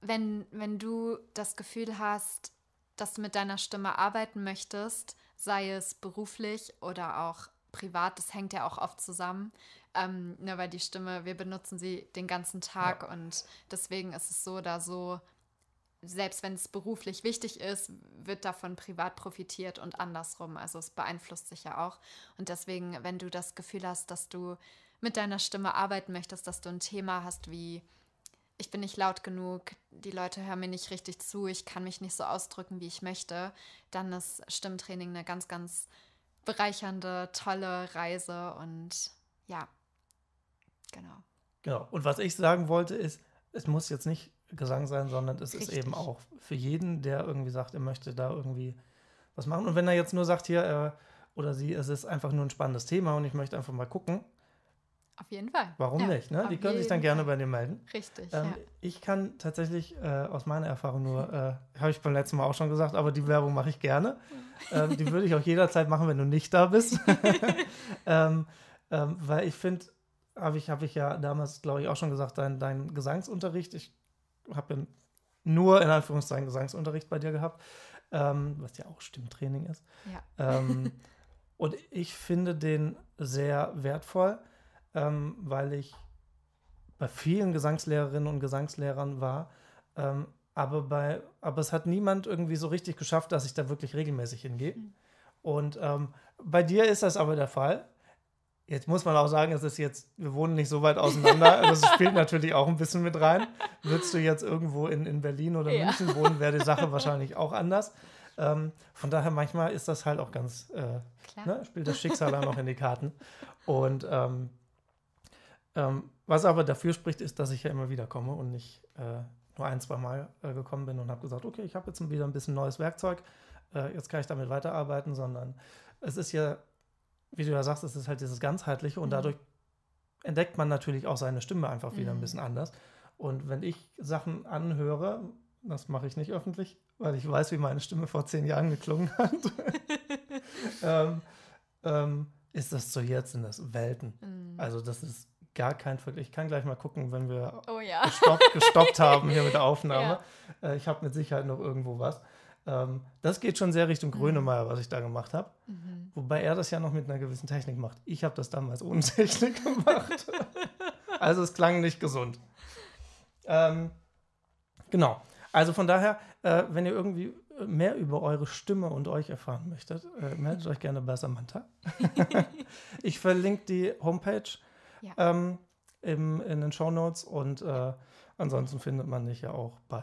wenn, wenn du das Gefühl hast, dass du mit deiner Stimme arbeiten möchtest, sei es beruflich oder auch privat, das hängt ja auch oft zusammen, ähm, ne, weil die Stimme, wir benutzen sie den ganzen Tag ja. und deswegen ist es so oder so selbst wenn es beruflich wichtig ist, wird davon privat profitiert und andersrum. Also es beeinflusst sich ja auch. Und deswegen, wenn du das Gefühl hast, dass du mit deiner Stimme arbeiten möchtest, dass du ein Thema hast wie, ich bin nicht laut genug, die Leute hören mir nicht richtig zu, ich kann mich nicht so ausdrücken, wie ich möchte, dann ist Stimmtraining eine ganz, ganz bereichernde, tolle Reise und ja, genau. Genau. Und was ich sagen wollte ist, es muss jetzt nicht Gesang sein, sondern es Richtig. ist eben auch für jeden, der irgendwie sagt, er möchte da irgendwie was machen. Und wenn er jetzt nur sagt, hier äh, oder sie, es ist einfach nur ein spannendes Thema und ich möchte einfach mal gucken. Auf jeden Fall. Warum ja, nicht? Ne? Die können sich dann gerne Fall. bei dir melden. Richtig. Ähm, ja. Ich kann tatsächlich äh, aus meiner Erfahrung nur, <laughs> äh, habe ich beim letzten Mal auch schon gesagt, aber die Werbung mache ich gerne. ähm, die würde ich auch jederzeit machen, wenn du nicht da bist. <laughs> <laughs> Ähm, ähm, weil ich finde, habe ich, hab ich ja damals, glaube ich, auch schon gesagt, dein, dein Gesangsunterricht, ich habe ja nur in Anführungszeichen Gesangsunterricht bei dir gehabt, ähm, was ja auch Stimmtraining ist. Ja. Ähm, <laughs> und ich finde den sehr wertvoll, ähm, weil ich bei vielen Gesangslehrerinnen und Gesangslehrern war, ähm, aber, bei, aber es hat niemand irgendwie so richtig geschafft, dass ich da wirklich regelmäßig hingehe. Mhm. Und ähm, bei dir ist das aber der Fall. Jetzt muss man auch sagen, es ist jetzt, wir wohnen nicht so weit auseinander. das spielt <laughs> natürlich auch ein bisschen mit rein. Würdest du jetzt irgendwo in, in Berlin oder ja. München wohnen, wäre die Sache <laughs> wahrscheinlich auch anders. Ähm, von daher, manchmal ist das halt auch ganz, äh, ne, spielt das Schicksal dann noch in die Karten. Und ähm, ähm, was aber dafür spricht, ist, dass ich ja immer wieder komme und nicht äh, nur ein, zwei Mal äh, gekommen bin und habe gesagt, okay, ich habe jetzt wieder ein bisschen neues Werkzeug, äh, jetzt kann ich damit weiterarbeiten, sondern es ist ja wie du ja sagst, es ist halt dieses Ganzheitliche und mhm. dadurch entdeckt man natürlich auch seine Stimme einfach wieder mhm. ein bisschen anders. Und wenn ich Sachen anhöre, das mache ich nicht öffentlich, weil ich weiß, wie meine Stimme vor zehn Jahren geklungen hat, <laughs> ähm, ähm, ist das zu jetzt in das Welten. Mhm. Also das ist gar kein Vergleich. Ich kann gleich mal gucken, wenn wir oh, ja. gestoppt, gestoppt, haben hier mit der <laughs> Aufnahme. Ja. Äh, ich habe mit Sicherheit noch irgendwo was. Ähm, das geht schon sehr Richtung mhm. Grönemeyer, was ich da gemacht habe. Mhm. Wobei er das ja noch mit einer gewissen Technik macht. Ich habe das damals ohne <laughs> Technik gemacht. also es klang nicht gesund. Ähm, genau. Also von daher, äh, wenn ihr irgendwie äh, mehr über eure Stimme und euch erfahren möchtet, äh, meldet mhm. euch gerne bei Samantha. <laughs> ich verlinke die Homepage ja. ähm, im, in den Show Notes und äh, ansonsten findet man dich ja auch bei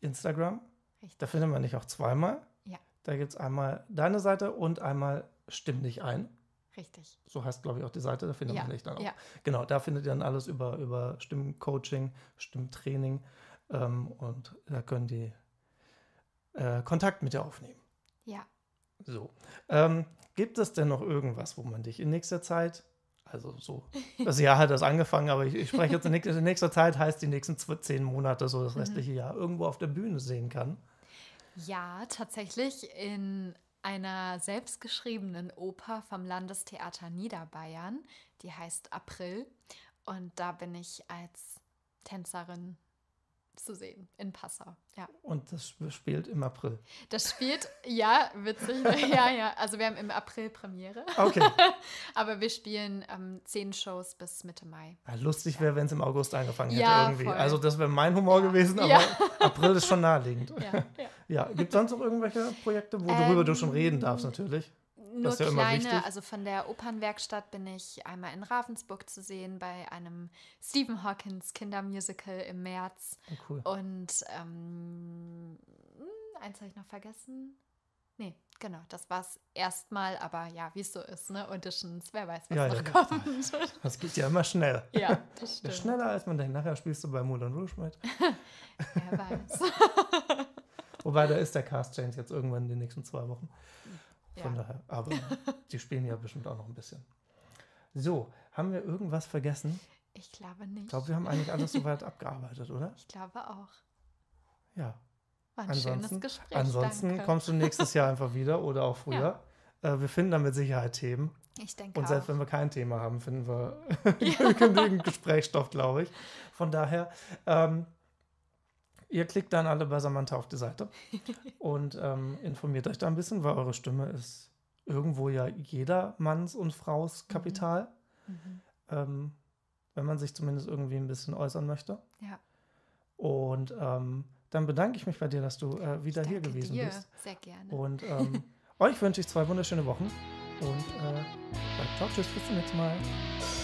Instagram. Richtig. Da findet man dich auch zweimal. Ja. Da gibt es einmal deine Seite und einmal Stimm dich ein. Richtig. So heißt, glaube ich, auch die Seite, da findet ja. man dich dann auch. Ja. Genau, da findet ihr dann alles über, über Stimmcoaching, Stimmtraining ähm, und da können die äh, Kontakt mit dir aufnehmen. Ja. So. Ähm, gibt es denn noch irgendwas, wo man dich in nächster Zeit, also so, <laughs> das Jahr hat das angefangen, aber ich, ich spreche jetzt in nächster Zeit, heißt die nächsten zehn Monate, so das mhm. restliche mhm. Jahr, irgendwo auf der Bühne sehen kann? Ja, tatsächlich in einer selbstgeschriebenen Oper vom Landestheater Niederbayern, die heißt April. Und da bin ich als Tänzerin zu sehen in Passau. Ja. Und das spielt im April. Das spielt, ja, witzig. <laughs> ja, ja. Also wir haben im April Premiere. Okay. <laughs> Aber wir spielen ähm, zehn Shows bis Mitte Mai. Ja, lustig wäre, wenn es im August angefangen hätte ja, irgendwie. Voll. Also das wäre mein Humor ja. gewesen, aber April ist schon naheliegend. <laughs> Ja, ja. gibt es sonst noch irgendwelche Projekte, worüber ähm, du schon reden darfst natürlich? nur ja kleine, also von der Opernwerkstatt bin ich einmal in Ravensburg zu sehen bei einem Stephen Hawkins Kindermusical im März. Oh, cool. Und ähm, hm, eins habe ich noch vergessen. Nee, genau, das war's erstmal, aber ja, wie es so ist, ne? Auditions, wer weiß, was ja, noch ja, kommt. <laughs> Das geht ja immer schnell. Ja, das <laughs> stimmt. Schneller als man denkt. Nachher spielst du bei Moulin Rouge mit. <laughs> wer weiß. Wobei, da ist der Cast Change jetzt irgendwann in den nächsten zwei Wochen. Von ja. daher, aber <laughs> die spielen ja bestimmt auch noch ein bisschen. So, haben wir irgendwas vergessen? Ich glaube nicht. Ich glaube, wir haben eigentlich alles soweit abgearbeitet, oder? Ich glaube auch. Ja. War ein ansonsten, schönes Gespräch. Ansonsten danke. kommst du nächstes Jahr einfach wieder oder auch <laughs> früher. Ja. Äh, wir finden da mit Sicherheit Themen. Ich denke Und selbst auch. wenn wir kein Thema haben, finden wir <laughs> ja. genügend Gesprächsstoff, glaube ich. Von daher, ähm, ihr klickt dann alle bei Samantha auf die Seite <laughs> und ähm, informiert euch da ein bisschen, weil eure Stimme ist irgendwo ja jeder Manns und Fraus mhm. Kapital. Mhm. Ähm, wenn man sich zumindest irgendwie ein bisschen äußern möchte. Ja. Und ähm, dann bedanke ich mich bei dir, dass du äh, wieder hier gewesen dir. bist. Sehr gerne. Und <laughs> ähm, euch wünsche ich zwei wunderschöne Wochen und äh, ciao, tschüss, bis zum nächsten Mal.